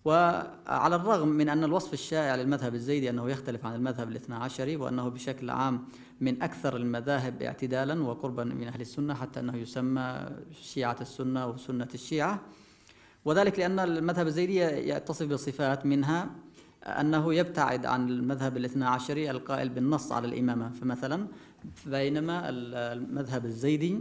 وعلى الرغم من أن الوصف الشائع للمذهب الزيدي أنه يختلف عن المذهب الاثنى عشري وأنه بشكل عام من أكثر المذاهب اعتدالا وقربا من أهل السنة حتى أنه يسمى شيعة السنة وسنة الشيعة وذلك لأن المذهب الزيدي يتصف بصفات منها أنه يبتعد عن المذهب الاثنى عشري القائل بالنص على الإمامة فمثلا بينما المذهب الزيدي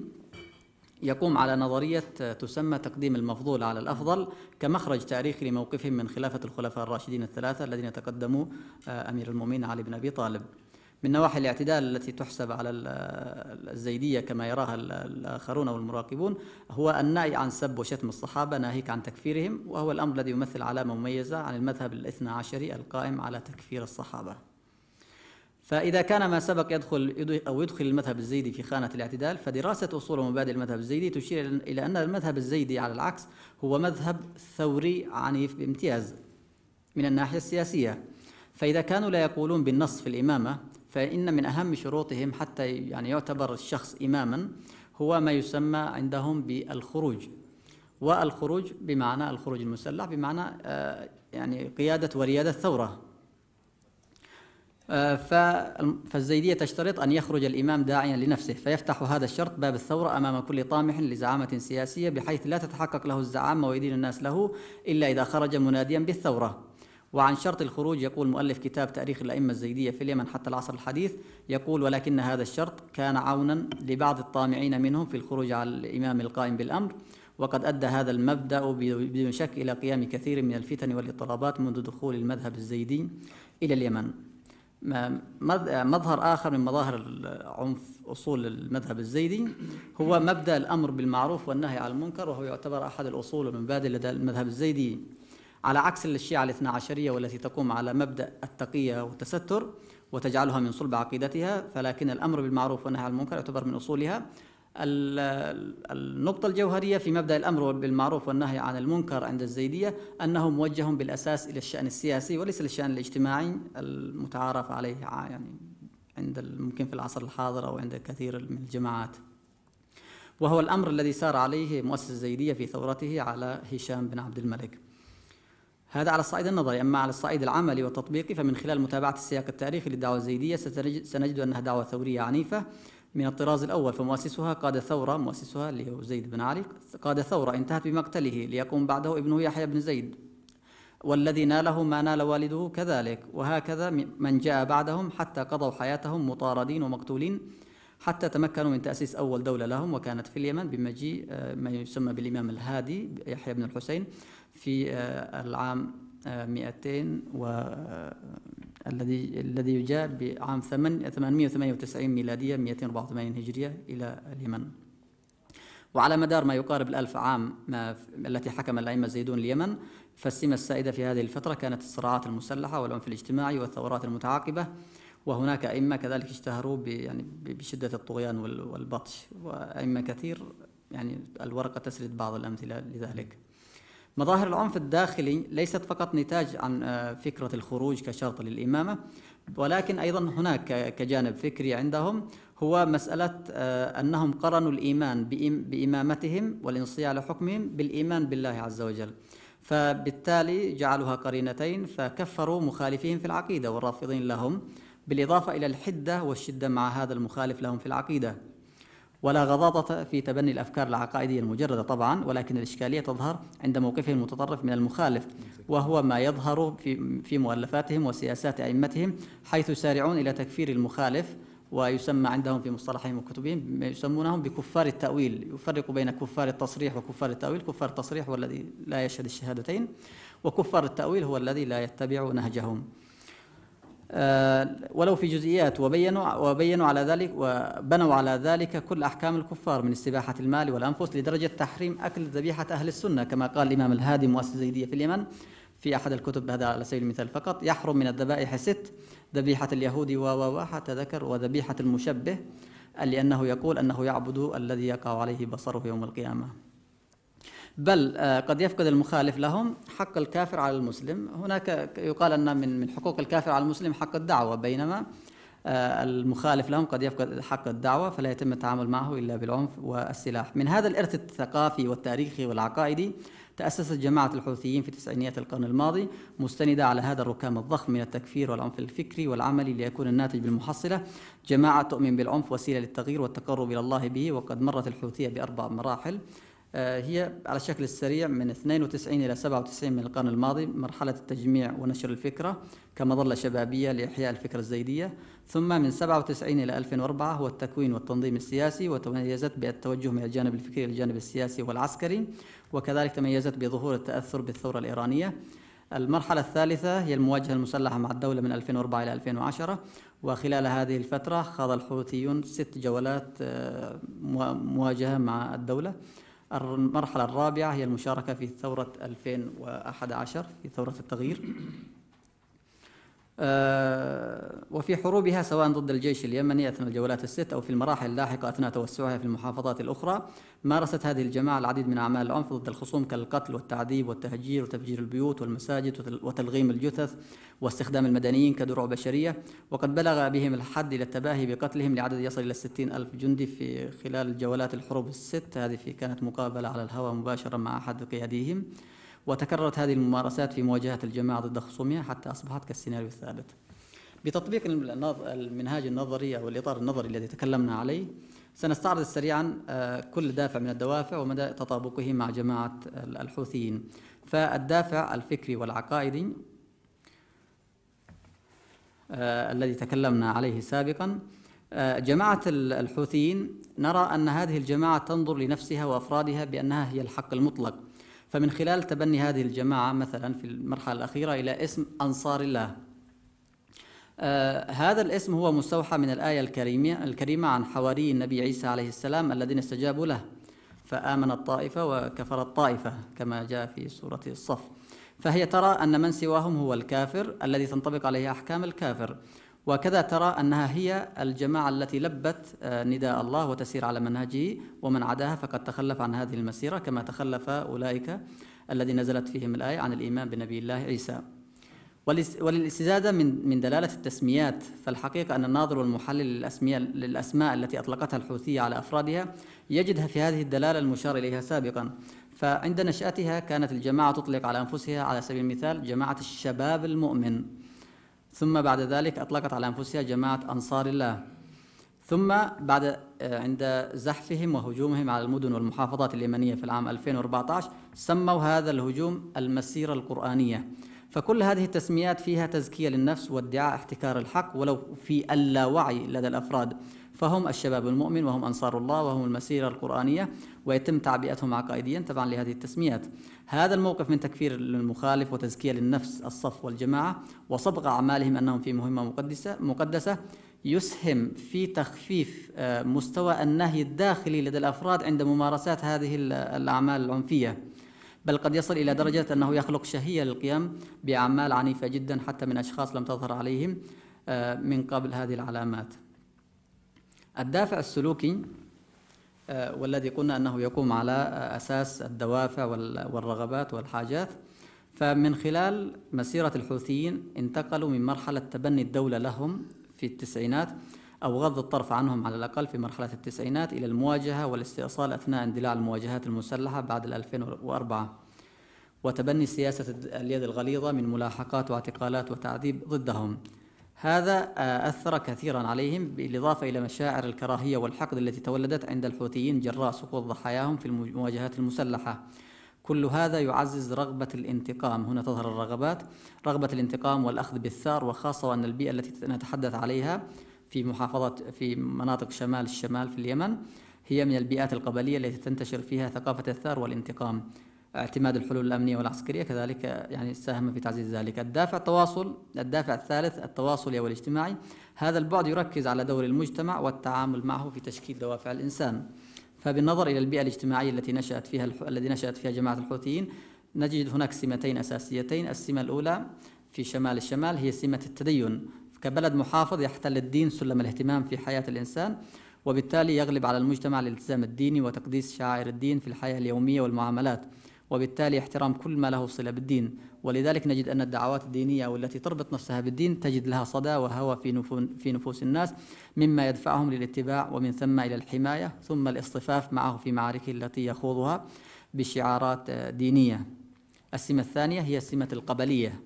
يقوم على نظرية تسمى تقديم المفضول على الأفضل كمخرج تاريخي لموقفهم من خلافة الخلفاء الراشدين الثلاثة الذين تقدموا آه، أمير المؤمنين علي بن أبي طالب من نواحي الاعتدال التي تحسب على الزيدية كما يراها الآخرون والمراقبون هو النهي عن سب وشتم الصحابة ناهيك عن تكفيرهم وهو الأمر الذي يمثل علامة مميزة عن المذهب الاثنى عشري القائم على تكفير الصحابة فإذا كان ما سبق يدخل أو يدخل المذهب الزيدي في خانة الاعتدال فدراسة أصول ومبادئ المذهب الزيدي تشير إلى أن المذهب الزيدي على العكس هو مذهب ثوري عنيف بامتياز من الناحية السياسية فإذا كانوا لا يقولون بالنص في الإمامة فإن من أهم شروطهم حتى يعني يعتبر الشخص إماما هو ما يسمى عندهم بالخروج والخروج بمعنى الخروج المسلح بمعنى آه، يعني قيادة وريادة الثورة آه، فالزيدية تشترط أن يخرج الإمام داعيا لنفسه فيفتح هذا الشرط باب الثورة أمام كل طامح لزعامة سياسية بحيث لا تتحقق له الزعامة ويدين الناس له إلا إذا خرج مناديا بالثورة وعن شرط الخروج يقول مؤلف كتاب تاريخ الأئمة الزيدية في اليمن حتى العصر الحديث يقول ولكن هذا الشرط كان عونا لبعض الطامعين منهم في الخروج على الإمام القائم بالأمر وقد أدى هذا المبدأ بدون شك إلى قيام كثير من الفتن والاضطرابات منذ دخول المذهب الزيدي إلى اليمن مظهر آخر من مظاهر العنف أصول المذهب الزيدي هو مبدأ الأمر بالمعروف والنهي عن المنكر وهو يعتبر أحد الأصول والمبادئ لدى المذهب الزيدي على عكس الشيعة الاثنا عشرية والتي تقوم على مبدأ التقية والتستر وتجعلها من صلب عقيدتها فلكن الأمر بالمعروف والنهي عن المنكر يعتبر من أصولها النقطة الجوهرية في مبدأ الأمر بالمعروف والنهي عن المنكر عند الزيدية أنه موجه بالأساس إلى الشأن السياسي وليس للشأن الاجتماعي المتعارف عليه يعني عند ممكن في العصر الحاضر أو عند كثير من الجماعات وهو الأمر الذي سار عليه مؤسس الزيدية في ثورته على هشام بن عبد الملك هذا على الصعيد النظري أما على الصعيد العملي والتطبيقي فمن خلال متابعة السياق التاريخي للدعوة الزيدية سنجد أنها دعوة ثورية عنيفة من الطراز الأول فمؤسسها قاد ثورة مؤسسها اللي هو زيد بن علي قاد ثورة انتهت بمقتله ليقوم بعده ابنه يحيى بن زيد والذي ناله ما نال والده كذلك وهكذا من جاء بعدهم حتى قضوا حياتهم مطاردين ومقتولين حتى تمكنوا من تأسيس أول دولة لهم وكانت في اليمن بمجيء آه، ما يسمى بالإمام الهادي يحيى بن الحسين في آه، العام 200 آه، و الذي الذي يجاء بعام 898 ميلادية 284 هجرية إلى اليمن وعلى مدار ما يقارب الألف عام ما التي حكم الأئمة الزيدون اليمن فالسمة السائدة في هذه الفترة كانت الصراعات المسلحة والعنف الاجتماعي والثورات المتعاقبة وهناك أئمة كذلك اشتهروا يعني بشدة الطغيان والبطش وأئمة كثير يعني الورقة تسرد بعض الأمثلة لذلك مظاهر العنف الداخلي ليست فقط نتاج عن آه، فكرة الخروج كشرط للإمامة ولكن أيضا هناك كجانب فكري عندهم هو مسألة آه، أنهم قرنوا الإيمان بإمامتهم والانصياع لحكمهم بالإيمان بالله عز وجل فبالتالي جعلوها قرينتين فكفروا مخالفيهم في العقيدة والرافضين لهم بالإضافة إلى الحدة والشدة مع هذا المخالف لهم في العقيدة ولا غضاضة في تبني الأفكار العقائدية المجردة طبعا ولكن الإشكالية تظهر عند موقفه المتطرف من المخالف وهو ما يظهر في, في مؤلفاتهم وسياسات أئمتهم حيث يسارعون إلى تكفير المخالف ويسمى عندهم في مصطلحهم وكتبهم يسمونهم بكفار التأويل يفرق بين كفار التصريح وكفار التأويل كفار التصريح هو الذي لا يشهد الشهادتين وكفار التأويل هو الذي لا يتبع نهجهم آه، ولو في جزئيات وبينوا وبينوا على ذلك وبنوا على ذلك كل احكام الكفار من استباحه المال والانفس لدرجه تحريم اكل ذبيحه اهل السنه كما قال الامام الهادي مؤسس الزيديه في اليمن في احد الكتب هذا على سبيل المثال فقط يحرم من الذبائح ست ذبيحه اليهود و حتى ذكر وذبيحه المشبه لانه يقول انه يعبد الذي يقع عليه بصره يوم القيامه بل آه، قد يفقد المخالف لهم حق الكافر على المسلم هناك يقال أن من من حقوق الكافر على المسلم حق الدعوة بينما آه، المخالف لهم قد يفقد حق الدعوة فلا يتم التعامل معه إلا بالعنف والسلاح من هذا الإرث الثقافي والتاريخي والعقائدي تأسست جماعة الحوثيين في تسعينيات القرن الماضي مستندة على هذا الركام الضخم من التكفير والعنف الفكري والعملي ليكون الناتج بالمحصلة جماعة تؤمن بالعنف وسيلة للتغيير والتقرب إلى الله به وقد مرت الحوثية بأربع مراحل آه، هي على الشكل السريع من 92 إلى 97 من القرن الماضي مرحلة التجميع ونشر الفكرة كمظلة شبابية لإحياء الفكرة الزيدية ثم من 97 إلى 2004 هو التكوين والتنظيم السياسي وتميزت بالتوجه من الجانب الفكري للجانب السياسي والعسكري وكذلك تميزت بظهور التأثر بالثورة الإيرانية المرحلة الثالثة هي المواجهة المسلحة مع الدولة من 2004 إلى 2010 وخلال هذه الفترة خاض الحوثيون ست جولات آه، مواجهة مع الدولة المرحلة الرابعة هي المشاركة في ثورة 2011 في ثورة التغيير آه، وفي حروبها سواء ضد الجيش اليمني أثناء الجولات الست أو في المراحل اللاحقة أثناء توسعها في المحافظات الأخرى مارست هذه الجماعة العديد من أعمال العنف ضد الخصوم كالقتل والتعذيب والتهجير وتفجير البيوت والمساجد وتلغيم الجثث واستخدام المدنيين كدروع بشرية وقد بلغ بهم الحد إلى التباهي بقتلهم لعدد يصل إلى 60 ألف جندي في خلال جولات الحروب الست هذه في كانت مقابلة على الهواء مباشرة مع أحد قياديهم وتكررت هذه الممارسات في مواجهة الجماعة ضد خصومها حتى أصبحت كالسيناريو الثابت. بتطبيق المنهاج النظري أو الإطار النظري الذي تكلمنا عليه سنستعرض سريعا آه، كل دافع من الدوافع ومدى تطابقه مع جماعة الحوثيين فالدافع الفكري والعقائدي آه، الذي تكلمنا عليه سابقا آه، جماعة الحوثيين نرى أن هذه الجماعة تنظر لنفسها وأفرادها بأنها هي الحق المطلق فمن خلال تبني هذه الجماعة مثلا في المرحلة الأخيرة إلى اسم أنصار الله آه، هذا الاسم هو مستوحى من الآية الكريمة الكريمة عن حواري النبي عيسى عليه السلام الذين استجابوا له فآمن الطائفة وكفر الطائفة كما جاء في سورة الصف فهي ترى أن من سواهم هو الكافر الذي تنطبق عليه أحكام الكافر وكذا ترى أنها هي الجماعة التي لبت آه، نداء الله وتسير على منهجه ومن عداها فقد تخلف عن هذه المسيرة كما تخلف أولئك الذي نزلت فيهم الآية عن الإيمان بنبي الله عيسى وللاستزادة من من دلالة التسميات فالحقيقة أن الناظر والمحلل للأسماء التي أطلقتها الحوثية على أفرادها يجدها في هذه الدلالة المشار إليها سابقا فعند نشأتها كانت الجماعة تطلق على أنفسها على سبيل المثال جماعة الشباب المؤمن ثم بعد ذلك أطلقت على أنفسها جماعة أنصار الله ثم بعد آه، عند زحفهم وهجومهم على المدن والمحافظات اليمنية في العام 2014 سموا هذا الهجوم المسيرة القرآنية فكل هذه التسميات فيها تزكية للنفس وادعاء احتكار الحق ولو في اللاوعي لدى الأفراد فهم الشباب المؤمن وهم أنصار الله وهم المسيرة القرآنية ويتم تعبئتهم عقائديا تبعا لهذه التسميات هذا الموقف من تكفير المخالف وتزكية للنفس الصف والجماعة وصبغ أعمالهم أنهم في مهمة مقدسة, مقدسة يسهم في تخفيف آه، مستوى النهي الداخلي لدى الأفراد عند ممارسات هذه الأعمال العنفية بل قد يصل إلى درجة أنه يخلق شهية للقيام بأعمال عنيفة جدا حتى من أشخاص لم تظهر عليهم آه، من قبل هذه العلامات الدافع السلوكي آه، والذي قلنا أنه يقوم على أساس الدوافع والرغبات والحاجات فمن خلال مسيرة الحوثيين انتقلوا من مرحلة تبني الدولة لهم في التسعينات أو غض الطرف عنهم على الأقل في مرحلة التسعينات إلى المواجهة والاستئصال أثناء اندلاع المواجهات المسلحة بعد 2004 وتبني سياسة اليد الغليظة من ملاحقات واعتقالات وتعذيب ضدهم هذا آه، أثر كثيرا عليهم بالإضافة إلى مشاعر الكراهية والحقد التي تولدت عند الحوثيين جراء سقوط ضحاياهم في المواجهات المسلحة كل هذا يعزز رغبة الانتقام هنا تظهر الرغبات رغبة الانتقام والأخذ بالثار وخاصة وأن البيئة التي نتحدث عليها في محافظة في مناطق شمال الشمال في اليمن هي من البيئات القبلية التي تنتشر فيها ثقافة الثار والانتقام اعتماد الحلول الأمنية والعسكرية كذلك يعني ساهم في تعزيز ذلك الدافع التواصل الدافع الثالث التواصلي الاجتماعي هذا البعد يركز على دور المجتمع والتعامل معه في تشكيل دوافع الإنسان فبالنظر إلى البيئة الاجتماعية التي نشأت فيها التي نشأت فيها جماعة الحوثيين نجد هناك سمتين أساسيتين السمة الأولى في شمال الشمال هي سمة التدين كبلد محافظ يحتل الدين سلم الاهتمام في حياة الإنسان وبالتالي يغلب على المجتمع الالتزام الديني وتقديس شعائر الدين في الحياة اليومية والمعاملات وبالتالي احترام كل ما له صلة بالدين ولذلك نجد أن الدعوات الدينية والتي تربط نفسها بالدين تجد لها صدى وهوى في, في نفوس الناس مما يدفعهم للاتباع ومن ثم إلى الحماية ثم الاصطفاف معه في معاركه التي يخوضها بشعارات دينية السمة الثانية هي السمة القبلية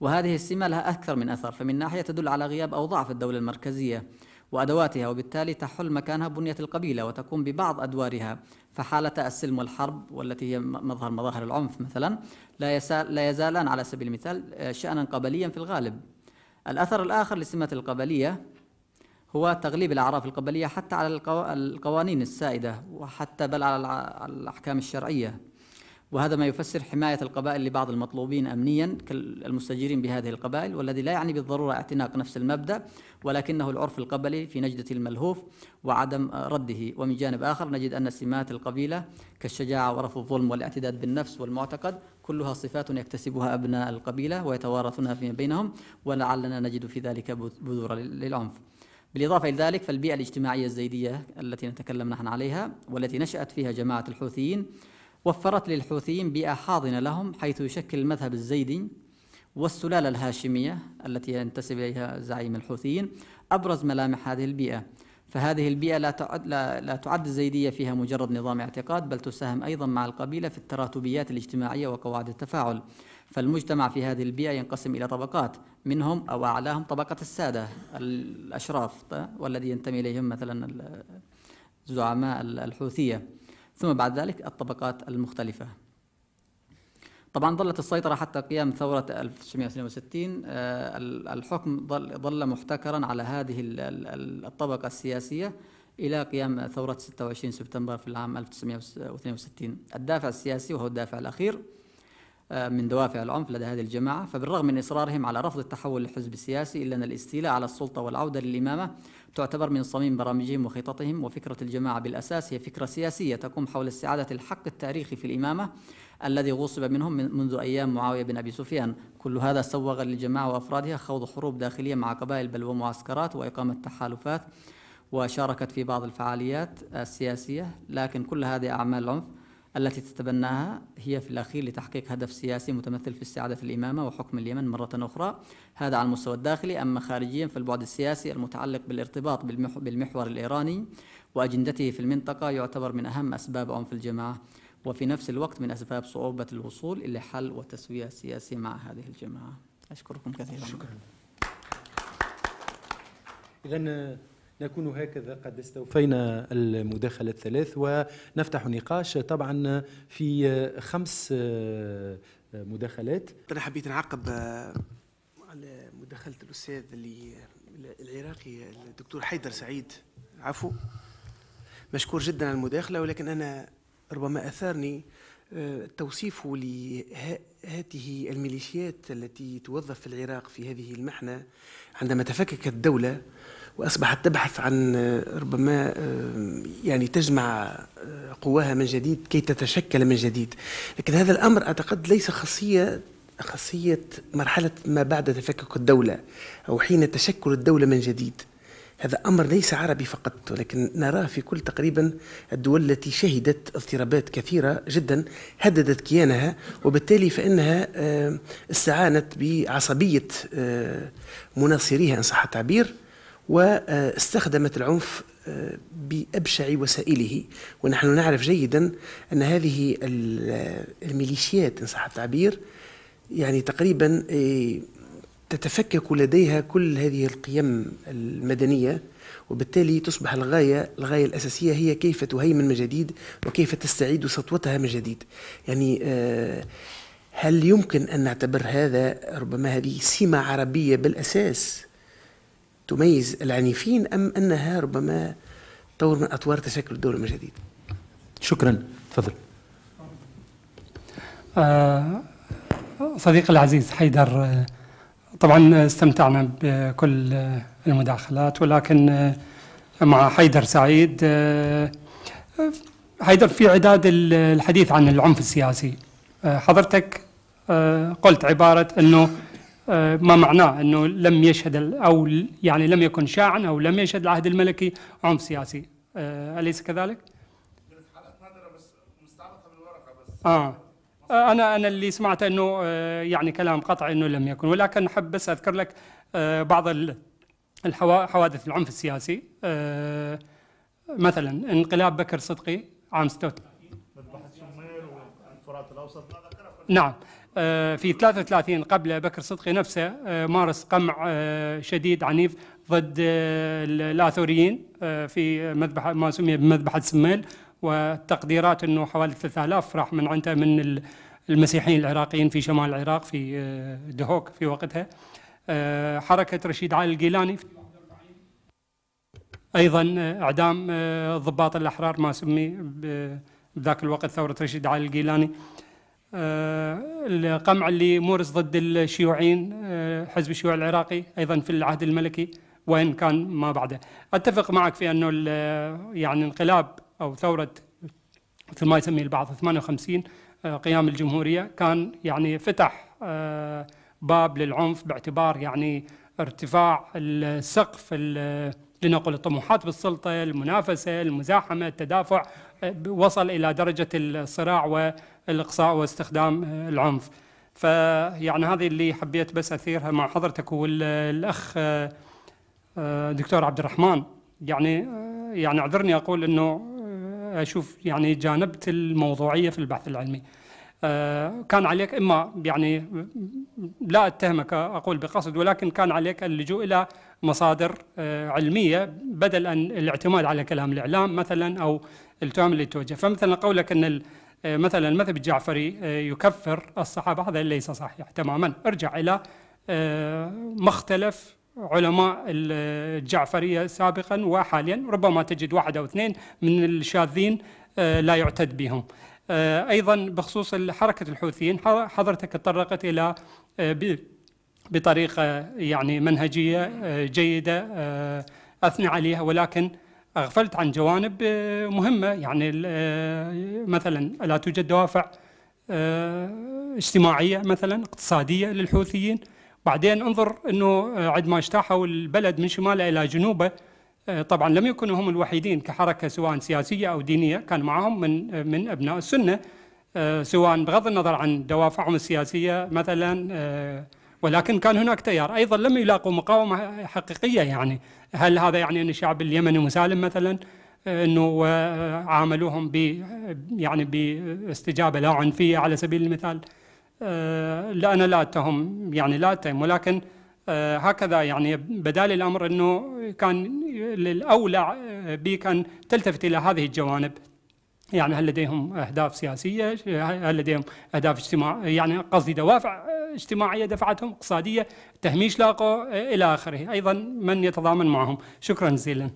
وهذه السمة لها أكثر من أثر فمن ناحية تدل على غياب أو ضعف الدولة المركزية وأدواتها وبالتالي تحل مكانها بنية القبيلة وتقوم ببعض أدوارها فحالة السلم والحرب والتي هي مظهر مظاهر العنف مثلا لا, يسال لا يزالان على سبيل المثال آه، شأنا قبليا في الغالب الأثر الآخر لسمة القبلية هو تغليب الأعراف القبلية حتى على القوانين السائدة وحتى بل على الأحكام الشرعية وهذا ما يفسر حماية القبائل لبعض المطلوبين أمنيا كالمستجيرين بهذه القبائل والذي لا يعني بالضرورة اعتناق نفس المبدأ ولكنه العرف القبلي في نجدة الملهوف وعدم رده ومن جانب آخر نجد أن سمات القبيلة كالشجاعة ورفض الظلم والاعتداد بالنفس والمعتقد كلها صفات يكتسبها أبناء القبيلة ويتوارثونها فيما بينهم ولعلنا نجد في ذلك بذور للعنف بالإضافة إلى ذلك فالبيئة الاجتماعية الزيدية التي نتكلم نحن عليها والتي نشأت فيها جماعة الحوثيين وفرت للحوثيين بيئة حاضنة لهم حيث يشكل المذهب الزيدي والسلالة الهاشمية التي ينتسب إليها زعيم الحوثيين أبرز ملامح هذه البيئة فهذه البيئة لا تعد, لا, لا تعد الزيدية فيها مجرد نظام اعتقاد بل تساهم أيضا مع القبيلة في التراتبيات الاجتماعية وقواعد التفاعل فالمجتمع في هذه البيئة ينقسم إلى طبقات منهم أو أعلاهم طبقة السادة الأشراف والذي ينتمي إليهم مثلا زعماء الحوثية ثم بعد ذلك الطبقات المختلفة طبعا ظلت السيطرة حتى قيام ثورة 1962 آه، الحكم ظل محتكرا على هذه الطبقة السياسية إلى قيام ثورة 26 سبتمبر في العام 1962 الدافع السياسي وهو الدافع الأخير آه، من دوافع العنف لدى هذه الجماعة فبالرغم من إصرارهم على رفض التحول للحزب السياسي إلا أن الاستيلاء على السلطة والعودة للإمامة تعتبر من صميم برامجهم وخططهم وفكرة الجماعة بالأساس هي فكرة سياسية تقوم حول استعادة الحق التاريخي في الإمامة الذي غصب منهم منذ أيام معاوية بن أبي سفيان كل هذا سوغ للجماعة وأفرادها خوض حروب داخلية مع قبائل بل ومعسكرات وإقامة تحالفات وشاركت في بعض الفعاليات السياسية لكن كل هذه أعمال عنف التي تتبناها هي في الأخير لتحقيق هدف سياسي متمثل في استعادة الإمامة وحكم اليمن مرة أخرى هذا على المستوى الداخلي أما خارجيا في البعد السياسي المتعلق بالارتباط بالمحور الإيراني وأجندته في المنطقة يعتبر من أهم أسباب عنف الجماعة وفي نفس الوقت من أسباب صعوبة الوصول إلى حل وتسوية سياسي مع هذه الجماعة أشكركم كثيرا شكرا إذا نكون هكذا قد استوفينا المداخلة الثلاث ونفتح نقاش طبعا في خمس مداخلات أنا حبيت نعقب على مداخلة الأستاذ اللي العراقي الدكتور حيدر سعيد عفو مشكور جدا على المداخلة ولكن أنا ربما أثارني توصيفه لهذه الميليشيات التي توظف في العراق في هذه المحنة عندما تفككت الدولة وأصبحت تبحث عن آه، ربما آه، يعني تجمع آه، قواها من جديد كي تتشكل من جديد لكن هذا الأمر أعتقد ليس خاصية خاصية مرحلة ما بعد تفكك الدولة أو حين تشكل الدولة من جديد هذا أمر ليس عربي فقط ولكن نراه في كل تقريبا الدول التي شهدت اضطرابات كثيرة جدا هددت كيانها وبالتالي فإنها آه، استعانت بعصبية آه، مناصريها إن صح التعبير واستخدمت العنف آه، بأبشع وسائله ونحن نعرف جيدا أن هذه الميليشيات إن صح التعبير يعني تقريبا تتفكك لديها كل هذه القيم المدنيه وبالتالي تصبح الغايه الغايه الاساسيه هي كيف تهيمن من جديد وكيف تستعيد سطوتها من جديد يعني آه، هل يمكن ان نعتبر هذا ربما هذه سمه عربيه بالاساس تميز العنيفين ام انها ربما طور من اطوار تشكل الدوله من جديد شكرا تفضل آه، صديقي العزيز حيدر آه، طبعا استمتعنا بكل المداخلات ولكن آه، مع حيدر سعيد آه، آه، حيدر في عداد الحديث عن العنف السياسي حضرتك قلت عبارة أنه ما معناه أنه لم يشهد أو يعني لم يكن شاعا أو لم يشهد العهد الملكي عنف سياسي أليس كذلك؟ بس مستعرضة بالورقة بس آه آه، انا انا اللي سمعت انه آه، يعني كلام قطعي انه لم يكن ولكن احب بس اذكر لك آه، بعض الحوادث العنف السياسي مثلا انقلاب بكر صدقي عام 36 نعم في 33 قبل بكر صدقي نفسه مارس قمع شديد عنيف ضد الاثوريين في مذبحه ما سمي بمذبحه سميل وتقديرات انه حوالي 3000 راح من عنده من المسيحيين العراقيين في شمال العراق في آه، دهوك في وقتها آه، حركه رشيد علي الجيلاني ايضا آه، اعدام الضباط الاحرار ما سمي بذاك الوقت ثوره رشيد علي الجيلاني القمع اللي مورس ضد الشيوعيين حزب الشيوعي العراقي ايضا في العهد الملكي وان كان ما بعده اتفق معك في انه يعني انقلاب أو ثورة مثل ما يسميه البعض 58 قيام الجمهورية كان يعني فتح آه، باب للعنف باعتبار يعني ارتفاع السقف لنقل الطموحات بالسلطة المنافسة المزاحمة التدافع آه، وصل إلى درجة الصراع والإقصاء واستخدام آه، العنف فيعني هذه اللي حبيت بس أثيرها مع حضرتك والأخ دكتور عبد الرحمن يعني يعني اعذرني أقول أنه اشوف يعني جانبت الموضوعيه في البحث العلمي آه، كان عليك اما يعني لا اتهمك اقول بقصد ولكن كان عليك اللجوء الى مصادر آه، علميه بدل ان الاعتماد على كلام الاعلام مثلا او التهم اللي توجه فمثلا قولك ان آه، مثلا المذهب الجعفري يكفر الصحابه هذا ليس صحيح تماما ارجع الى مختلف علماء الجعفريه سابقا وحاليا ربما تجد واحد او اثنين من الشاذين آه، لا يعتد بهم. آه، ايضا بخصوص حركه الحوثيين حضرتك تطرقت الى آه، بطريقه يعني منهجيه جيده اثنى عليها ولكن اغفلت عن جوانب مهمه يعني مثلا لا توجد دوافع اجتماعيه مثلا اقتصاديه للحوثيين بعدين انظر انه آه، عندما اجتاحوا البلد من شماله الى جنوبه آه، طبعا لم يكونوا هم الوحيدين كحركه سواء سياسيه او دينيه كان معهم من آه، من ابناء السنه سواء بغض النظر عن دوافعهم السياسيه مثلا ولكن كان هناك تيار ايضا لم يلاقوا مقاومه حقيقيه يعني هل هذا يعني ان الشعب اليمني مسالم مثلا انه عاملوهم ب يعني باستجابه لا عنفيه على سبيل المثال آه، لا أنا لا أتهم يعني لا أتهم ولكن آه، هكذا يعني بدال الأمر أنه كان الأولى آه، بك أن تلتفت إلى هذه الجوانب يعني هل لديهم أهداف سياسية هل لديهم أهداف اجتماعية يعني قصدي دوافع اجتماعية دفعتهم اقتصادية تهميش لاقوا إلى آخره أيضا من يتضامن معهم شكرا جزيلا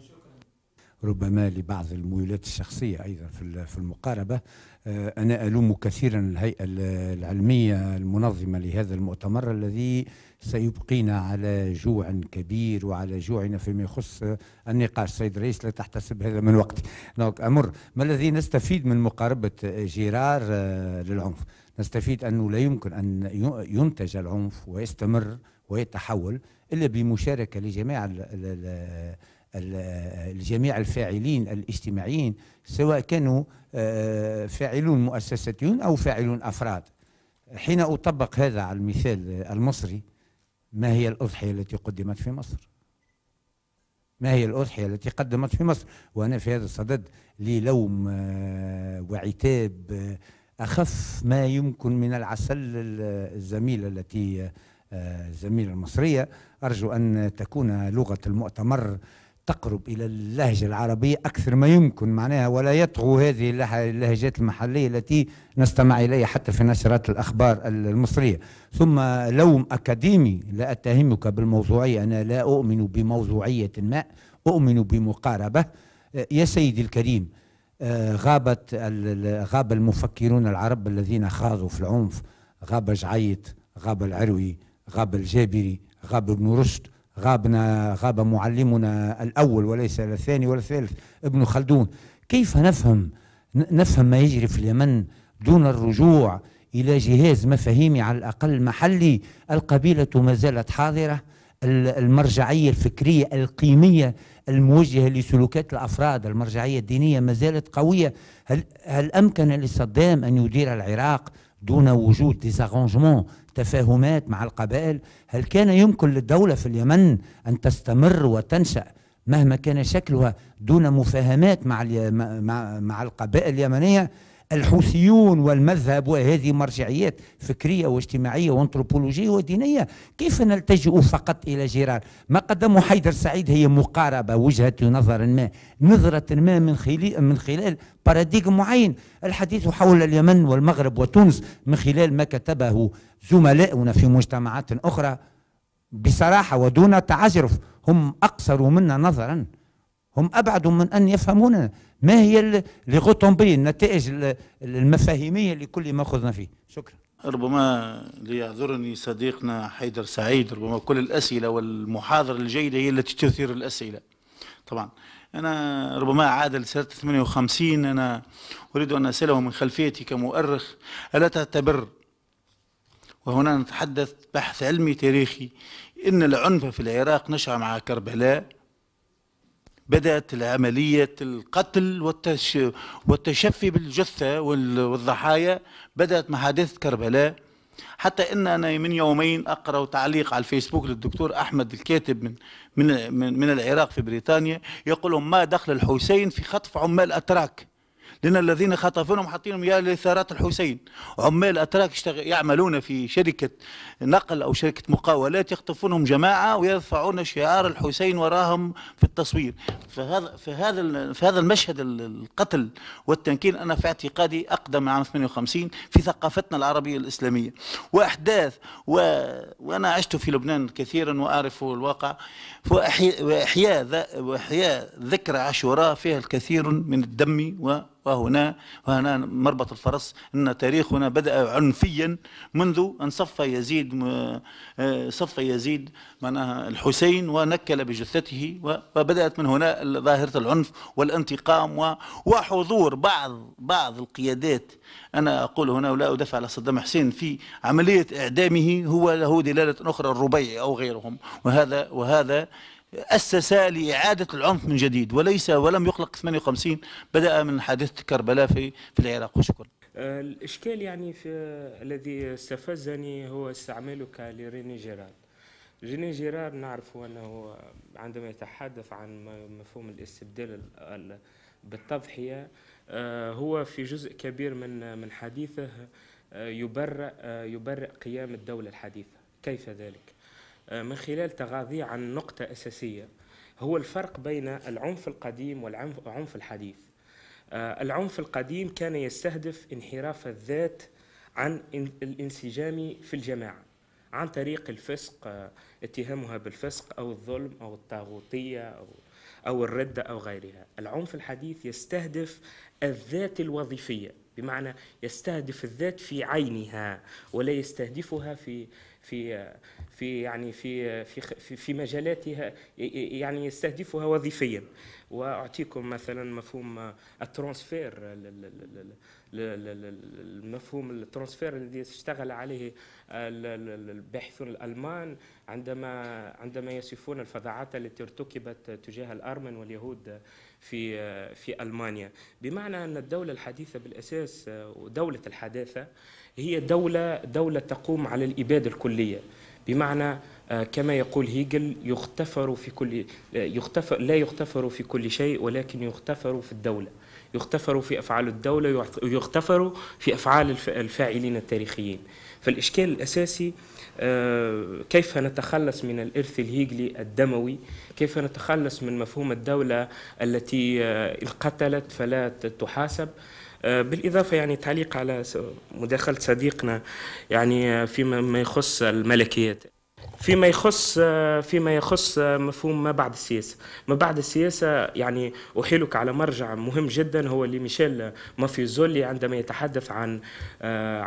ربما لبعض الميولات الشخصية أيضا في المقاربة آه، أنا ألوم كثيرا الهيئة العلمية المنظمة لهذا المؤتمر الذي سيبقينا على جوع كبير وعلى جوعنا فيما يخص النقاش سيد الرئيس لا تحتسب هذا من وقتي دونك أمر ما الذي نستفيد من مقاربة جيرار آه، للعنف نستفيد أنه لا يمكن أن ينتج العنف ويستمر ويتحول إلا بمشاركة لجميع الجميع الفاعلين الاجتماعيين سواء كانوا آه، فاعلون مؤسساتيون أو فاعلون أفراد حين أطبق هذا على المثال المصري ما هي الأضحية التي قدمت في مصر ما هي الأضحية التي قدمت في مصر وأنا في هذا الصدد للوم آه، وعتاب آه، أخف ما يمكن من العسل الزميلة التي الزميلة المصرية أرجو أن تكون لغة المؤتمر تقرب إلى اللهجة العربية أكثر ما يمكن معناها ولا يطغو هذه اللهجات المحلية التي نستمع إليها حتى في نشرات الأخبار المصرية ثم لوم أكاديمي لا أتهمك بالموضوعية أنا لا أؤمن بموضوعية ما أؤمن بمقاربة يا سيدي الكريم آه، غابت غاب المفكرون العرب الذين خاضوا في العنف غاب جعيط غاب العروي غاب الجابري غاب ابن رشد غابنا غاب معلمنا الأول وليس الثاني ولا الثالث ابن خلدون كيف نفهم نفهم ما يجري في اليمن دون الرجوع إلى جهاز مفاهيمي على الأقل محلي القبيلة ما زالت حاضرة المرجعية الفكرية القيمية الموجهة لسلوكات الأفراد المرجعية الدينية ما زالت قوية هل, هل أمكن لصدام أن يدير العراق دون وجود ديزارونجمون تفاهمات مع القبائل هل كان يمكن للدولة في اليمن أن تستمر وتنشأ مهما كان شكلها دون مفاهمات مع مع القبائل اليمنية الحوثيون والمذهب وهذه مرجعيات فكرية واجتماعية وانثروبولوجية ودينية كيف نلتجئ فقط إلى جيران ما قدمه حيدر سعيد هي مقاربة وجهة نظر ما نظرة ما من خلال من خلال باراديغم معين الحديث حول اليمن والمغرب وتونس من خلال ما كتبه زملاؤنا في مجتمعات أخرى بصراحة ودون تعجرف هم أقصر منا نظرا هم أبعد من أن يفهموننا ما هي لغوتومبي النتائج المفاهيمية لكل ما اخذنا فيه شكرا ربما ليعذرني صديقنا حيدر سعيد ربما كل الأسئلة والمحاضرة الجيدة هي التي تثير الأسئلة طبعا أنا ربما عاد لسنة 58 أنا أريد أن أسأله من خلفيتي كمؤرخ ألا تعتبر وهنا نتحدث بحث علمي تاريخي إن العنف في العراق نشأ مع كربلاء بدأت عملية القتل والتش... والتشفي بالجثة والضحايا بدأت محادثه كربلاء حتى ان انا من يومين اقرا تعليق على الفيسبوك للدكتور احمد الكاتب من من, من العراق في بريطانيا يقول ما دخل الحسين في خطف عمال اتراك لأن الذين خطفونهم حاطينهم يا لثارات الحسين عمال أتراك يعملون في شركة نقل أو شركة مقاولات يخطفونهم جماعة ويرفعون شعار الحسين وراهم في التصوير فهذا في هذا في هذا المشهد القتل والتنكيل أنا في اعتقادي أقدم عام 58 في ثقافتنا العربية الإسلامية وأحداث و... وأنا عشت في لبنان كثيرا وأعرف الواقع وأحياء وأحياء ذكرى عاشوراء فيها الكثير من الدم و وهنا وهنا مربط الفرس أن تاريخنا بدأ عنفيا منذ أن صف يزيد آه، صف يزيد معناها الحسين ونكل بجثته وبدأت من هنا ظاهرة العنف والانتقام وحضور بعض بعض القيادات أنا أقول هنا ولا أدافع على صدام حسين في عملية إعدامه هو له دلالة أخرى الربيع أو غيرهم وهذا وهذا أسس لإعادة العنف من جديد وليس ولم يخلق 58 بدأ من حادثة كربلاء في في العراق وشكرا آه، الإشكال يعني في الذي استفزني هو استعمالك لريني جيرال ريني جيرال نعرف أنه عندما يتحدث عن مفهوم الاستبدال بالتضحية آه، هو في جزء كبير من من حديثه يبرئ آه، يبرئ قيام الدولة الحديثة كيف ذلك؟ آه، من خلال تغاضي عن نقطه اساسيه هو الفرق بين العنف القديم والعنف الحديث آه، العنف القديم كان يستهدف انحراف الذات عن الانسجام في الجماعه عن طريق الفسق آه، اتهامها بالفسق او الظلم او الطاغوتيه او او الرده او غيرها العنف الحديث يستهدف الذات الوظيفيه بمعنى يستهدف الذات في عينها ولا يستهدفها في في في يعني في في في مجالاتها يعني يستهدفها وظيفيا واعطيكم مثلا مفهوم الترانسفير المفهوم الترانسفير الذي اشتغل عليه الباحثون الالمان عندما عندما يصفون الفظاعات التي ارتكبت تجاه الارمن واليهود في في المانيا بمعنى ان الدوله الحديثه بالاساس ودوله الحداثه هي دوله دوله تقوم على الاباده الكليه بمعنى آه، كما يقول هيجل يختفر في كل آه، يختفر لا يختفر في كل شيء ولكن يختفر في الدولة يختفر في أفعال الدولة يختفر في أفعال الفاعلين التاريخيين فالإشكال الأساسي آه، كيف نتخلص من الإرث الهيجلي الدموي كيف نتخلص من مفهوم الدولة التي قتلت فلا تحاسب آه، بالإضافة يعني تعليق على مداخلة صديقنا يعني فيما يخص الملكيات فيما يخص آه، فيما يخص آه، مفهوم ما بعد السياسه، ما بعد السياسه يعني احيلك على مرجع مهم جدا هو لميشيل مافيزولي عندما يتحدث عن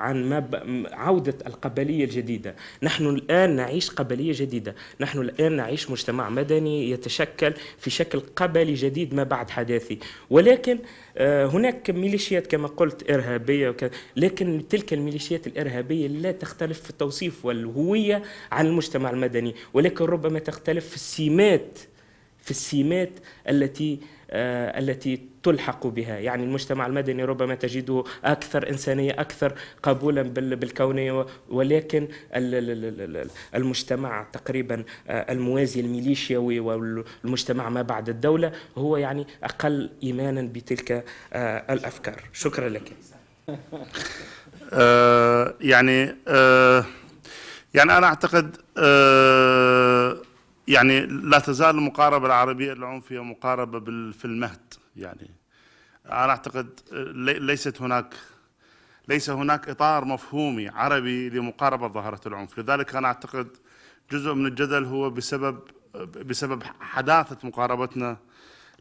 عن ما عوده القبليه الجديده، نحن الان نعيش قبليه جديده، نحن الان نعيش مجتمع مدني يتشكل في شكل قبلي جديد ما بعد حداثي، ولكن آه، هناك ميليشيات كما قلت إرهابية وكذا لكن تلك الميليشيات الإرهابية لا تختلف في التوصيف والهوية عن المجتمع المدني ولكن ربما تختلف في السمات في السمات التي آه، التي تلحق بها يعني المجتمع المدني ربما تجده أكثر إنسانية أكثر قبولا بالكونية ولكن المجتمع تقريبا آه، الموازي الميليشياوي والمجتمع ما بعد الدولة هو يعني أقل إيمانا بتلك آه، الأفكار شكرا لك يعني يعني أنا أعتقد يعني لا تزال المقاربة العربية هي مقاربة في المهد يعني أنا أعتقد آه، ليست هناك ليس هناك إطار مفهومي عربي لمقاربة ظاهرة العنف لذلك أنا أعتقد جزء من الجدل هو بسبب بسبب حداثة مقاربتنا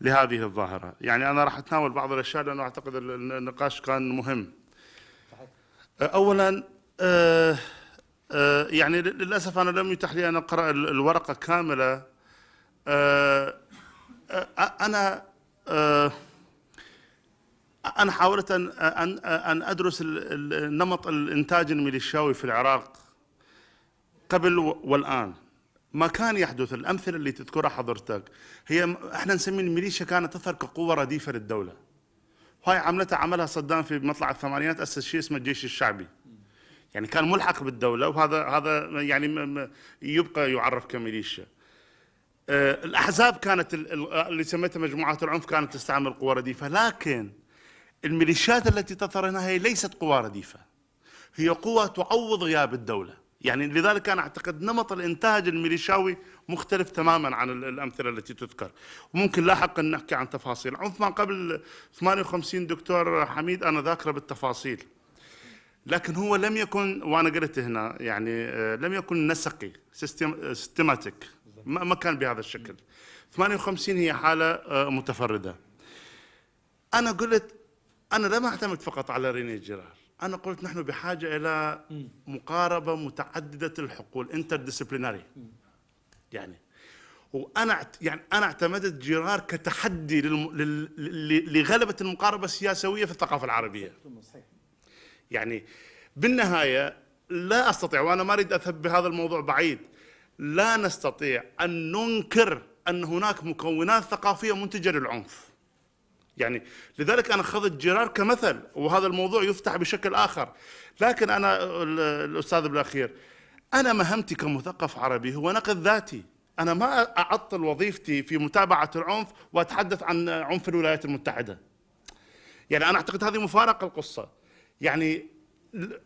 لهذه الظاهرة يعني أنا راح أتناول بعض الأشياء لأنه أعتقد النقاش كان مهم أولا أه آه، يعني للاسف انا لم يتح لي ان اقرا الورقه كامله آه، آه، انا انا حاولت ان ان ان ادرس نمط الانتاج الميليشياوي في العراق قبل والان ما كان يحدث الامثله اللي تذكرها حضرتك هي احنا نسمي الميليشيا كانت تظهر كقوه رديفه للدوله هاي عملتها عملها صدام في مطلع الثمانينات اسس شيء اسمه الجيش الشعبي يعني كان ملحق بالدوله وهذا هذا يعني يبقى يعرف كميليشيا آه، الاحزاب كانت اللي سميتها مجموعات العنف كانت تستعمل قوى رديفه لكن الميليشيات التي تظهر هنا هي ليست قوى رديفه هي قوى تعوض غياب الدوله يعني لذلك انا اعتقد نمط الانتاج الميليشاوي مختلف تماما عن الامثله التي تذكر وممكن لاحقا نحكي عن تفاصيل عنف ما قبل 58 دكتور حميد انا ذاكره بالتفاصيل لكن هو لم يكن وانا قلت هنا يعني آه، لم يكن نسقي سيستماتيك آه، ما كان بهذا الشكل 58 هي حاله آه، متفرده انا قلت انا لم اعتمد فقط على ريني جيرار انا قلت نحن بحاجه الى مقاربه متعدده الحقول انتر ديسيبلينري يعني وانا يعني انا اعتمدت جيرار كتحدي لغلبه المقاربه السياسويه في الثقافه العربيه صحيح يعني بالنهايه لا استطيع وانا ما اريد اذهب بهذا الموضوع بعيد لا نستطيع ان ننكر ان هناك مكونات ثقافيه منتجه للعنف. يعني لذلك انا اخذت جرار كمثل وهذا الموضوع يفتح بشكل اخر. لكن انا الاستاذ بالاخير انا مهمتي كمثقف عربي هو نقد ذاتي. انا ما اعطل وظيفتي في متابعه العنف واتحدث عن عنف الولايات المتحده. يعني انا اعتقد هذه مفارقه القصه. يعني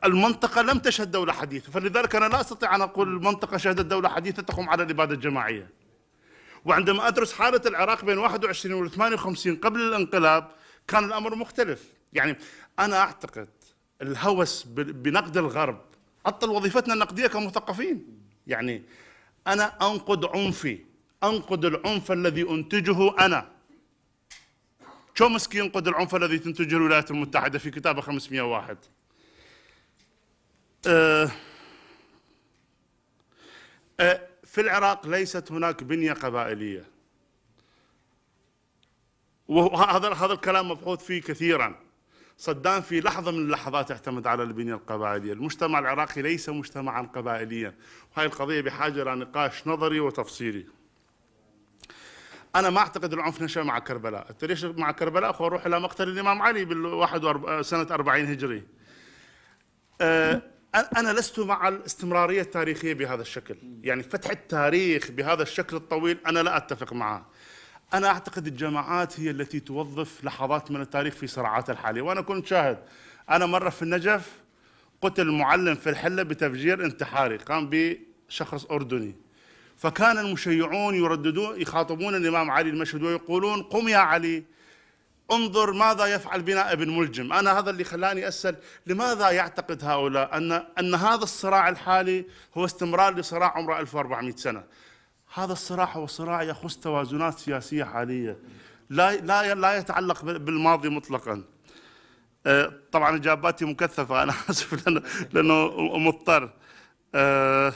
المنطقة لم تشهد دولة حديثة فلذلك أنا لا أستطيع أن أقول المنطقة شهدت دولة حديثة تقوم على الإبادة الجماعية وعندما أدرس حالة العراق بين 21 و 58 قبل الانقلاب كان الأمر مختلف يعني أنا أعتقد الهوس بنقد الغرب عطل وظيفتنا النقدية كمثقفين يعني أنا أنقد عنفي أنقد العنف الذي أنتجه أنا تشومسكي ينقد العنف الذي تنتجه الولايات المتحدة في كتابه 501 أه، أه، في العراق ليست هناك بنية قبائلية وهذا هذا الكلام مبحوث فيه كثيرا صدام في لحظة من اللحظات اعتمد على البنية القبائلية المجتمع العراقي ليس مجتمعا قبائليا وهذه القضية بحاجة إلى نقاش نظري وتفصيلي انا ما اعتقد العنف نشا مع كربلاء، التاريخ مع كربلاء اخو اروح الى مقتل الامام علي بال 41 سنه 40 هجري. آه، انا لست مع الاستمراريه التاريخيه بهذا الشكل، يعني فتح التاريخ بهذا الشكل الطويل انا لا اتفق معه. انا اعتقد الجماعات هي التي توظف لحظات من التاريخ في صراعات الحاليه، وانا كنت شاهد انا مره في النجف قتل معلم في الحله بتفجير انتحاري قام بشخص اردني. فكان المشيعون يرددون يخاطبون الإمام علي المشهد ويقولون قم يا علي انظر ماذا يفعل بنا ابن ملجم أنا هذا اللي خلاني أسأل لماذا يعتقد هؤلاء أن, أن هذا الصراع الحالي هو استمرار لصراع عمره 1400 سنة هذا الصراع هو صراع يخص توازنات سياسية حالية لا, لا, لا يتعلق بالماضي مطلقا أه، طبعا إجاباتي مكثفة أنا آسف لأنه مضطر أه،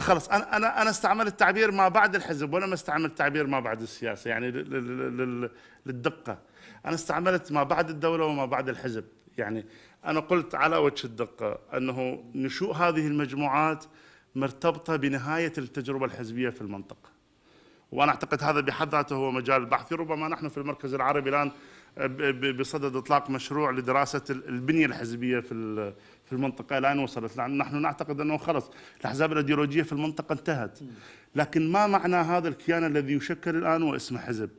خلص انا انا انا استعملت تعبير ما بعد الحزب ولا ما استعملت تعبير ما بعد السياسه يعني للدقه انا استعملت ما بعد الدوله وما بعد الحزب يعني انا قلت على وجه الدقه انه نشوء هذه المجموعات مرتبطه بنهايه التجربه الحزبيه في المنطقه وانا اعتقد هذا بحد ذاته هو مجال بحثي ربما نحن في المركز العربي الان بصدد اطلاق مشروع لدراسه البنيه الحزبيه في في المنطقه الان وصلت لان نحن نعتقد انه خلص الاحزاب الايديولوجيه في المنطقه انتهت لكن ما معنى هذا الكيان الذي يشكل الان واسمه حزب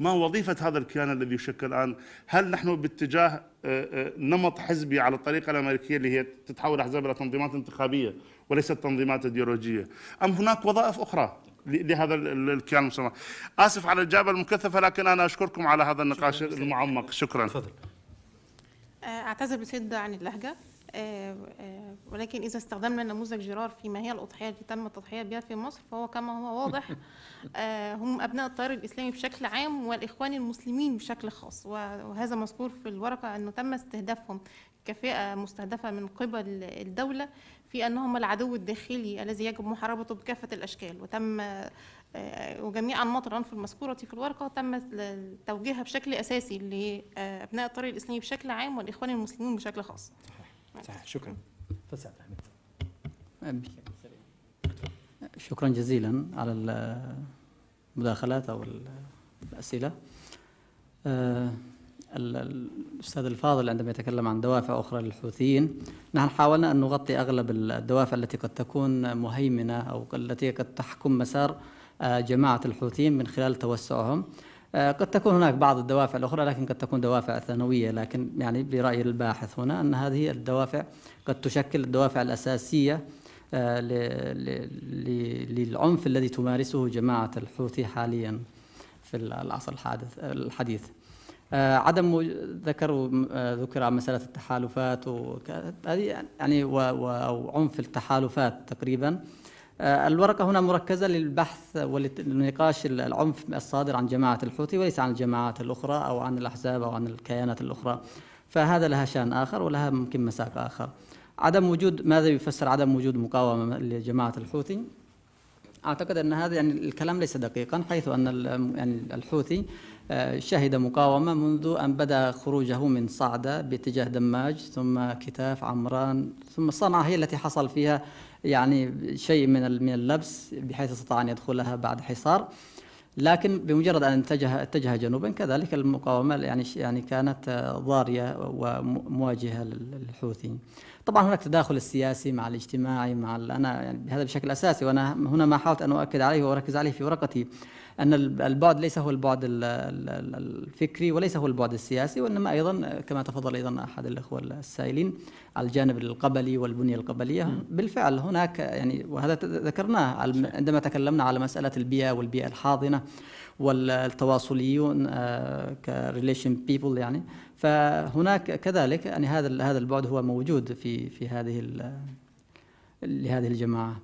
ما وظيفة هذا الكيان الذي يشكل الآن هل نحن باتجاه آه، آه، نمط حزبي على الطريقة الأمريكية اللي هي تتحول أحزاب إلى تنظيمات انتخابية وليست تنظيمات ايديولوجية أم هناك وظائف أخرى لهذا الكيان المسمى آسف على الإجابة المكثفة لكن أنا أشكركم على هذا النقاش المعمق شكرا تفضل أعتذر بسيد عن اللهجة آه، آه، ولكن إذا استخدمنا نموذج جرار فيما هي الأضحية التي تم التضحية بها في مصر فهو كما هو واضح آه، هم أبناء التيار الإسلامي بشكل عام والإخوان المسلمين بشكل خاص وهذا مذكور في الورقة أنه تم استهدافهم كفئة مستهدفة من قبل الدولة في أنهم العدو الداخلي الذي يجب محاربته بكافة الأشكال وتم وجميع أنماط العنف المذكورة في الورقة تم توجيهها بشكل أساسي لأبناء الطريق الإسلامي بشكل عام والإخوان المسلمين بشكل خاص صحيح شكرا تسعد احمد شكرا جزيلا على المداخلات او الاسئله آه، الأستاذ الفاضل عندما يتكلم عن دوافع أخرى للحوثيين نحن حاولنا أن نغطي أغلب الدوافع التي قد تكون مهيمنة أو التي قد تحكم مسار آه، جماعة الحوثيين من خلال توسعهم آه، قد تكون هناك بعض الدوافع الأخرى لكن قد تكون دوافع ثانوية لكن يعني برأي الباحث هنا أن هذه الدوافع قد تشكل الدوافع الأساسية آه، للعنف الذي تمارسه جماعة الحوثي حاليا في العصر الحادث الحديث آه، عدم ذكر ذكر عن مسألة التحالفات هذه يعني وعنف التحالفات تقريبا آه، الورقة هنا مركزة للبحث ولنقاش العنف الصادر عن جماعة الحوثي وليس عن الجماعات الأخرى أو عن الأحزاب أو عن الكيانات الأخرى فهذا لها شأن آخر ولها ممكن مساق آخر عدم وجود ماذا يفسر عدم وجود مقاومة لجماعة الحوثي أعتقد أن هذا يعني الكلام ليس دقيقا حيث أن يعني الحوثي آه، شهد مقاومة منذ أن بدأ خروجه من صعدة باتجاه دماج ثم كتاف عمران ثم صنعاء هي التي حصل فيها يعني شيء من من اللبس بحيث استطاع ان يدخلها بعد حصار لكن بمجرد ان اتجه اتجه جنوبا كذلك المقاومه يعني يعني كانت آه، ضاريه ومواجهه للحوثي. طبعا هناك تداخل السياسي مع الاجتماعي مع انا يعني هذا بشكل اساسي وانا هنا ما حاولت ان اؤكد عليه واركز عليه في ورقتي ان البعد ليس هو البعد الفكري وليس هو البعد السياسي وانما ايضا كما تفضل ايضا احد الاخوه السائلين الجانب القبلي والبنية القبلية م. بالفعل هناك يعني وهذا ذكرناه عندما تكلمنا على مسألة البيئة والبيئة الحاضنة والتواصليون آه، كريليشن بيبل يعني فهناك كذلك يعني هذا هذا البعد هو موجود في في هذه لهذه الجماعه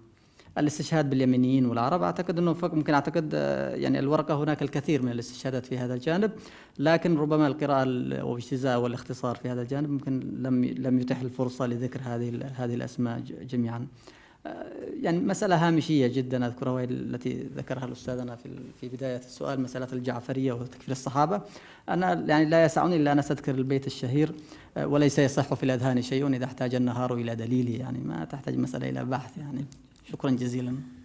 الاستشهاد باليمنيين والعرب اعتقد انه ممكن اعتقد آه، يعني الورقه هناك الكثير من الاستشهادات في هذا الجانب لكن ربما القراءه والاجتزاء والاختصار في هذا الجانب ممكن لم لم يتح الفرصه لذكر هذه هذه الاسماء جميعا آه، يعني مسألة هامشية جدا أذكرها وهي التي ذكرها الأستاذنا في في بداية السؤال مسألة الجعفرية وتكفير الصحابة أنا يعني لا يسعني إلا أن أستذكر البيت الشهير آه، وليس يصح في الأذهان شيء إذا احتاج النهار إلى دليل يعني ما تحتاج مسألة إلى بحث يعني شكرا جزيلا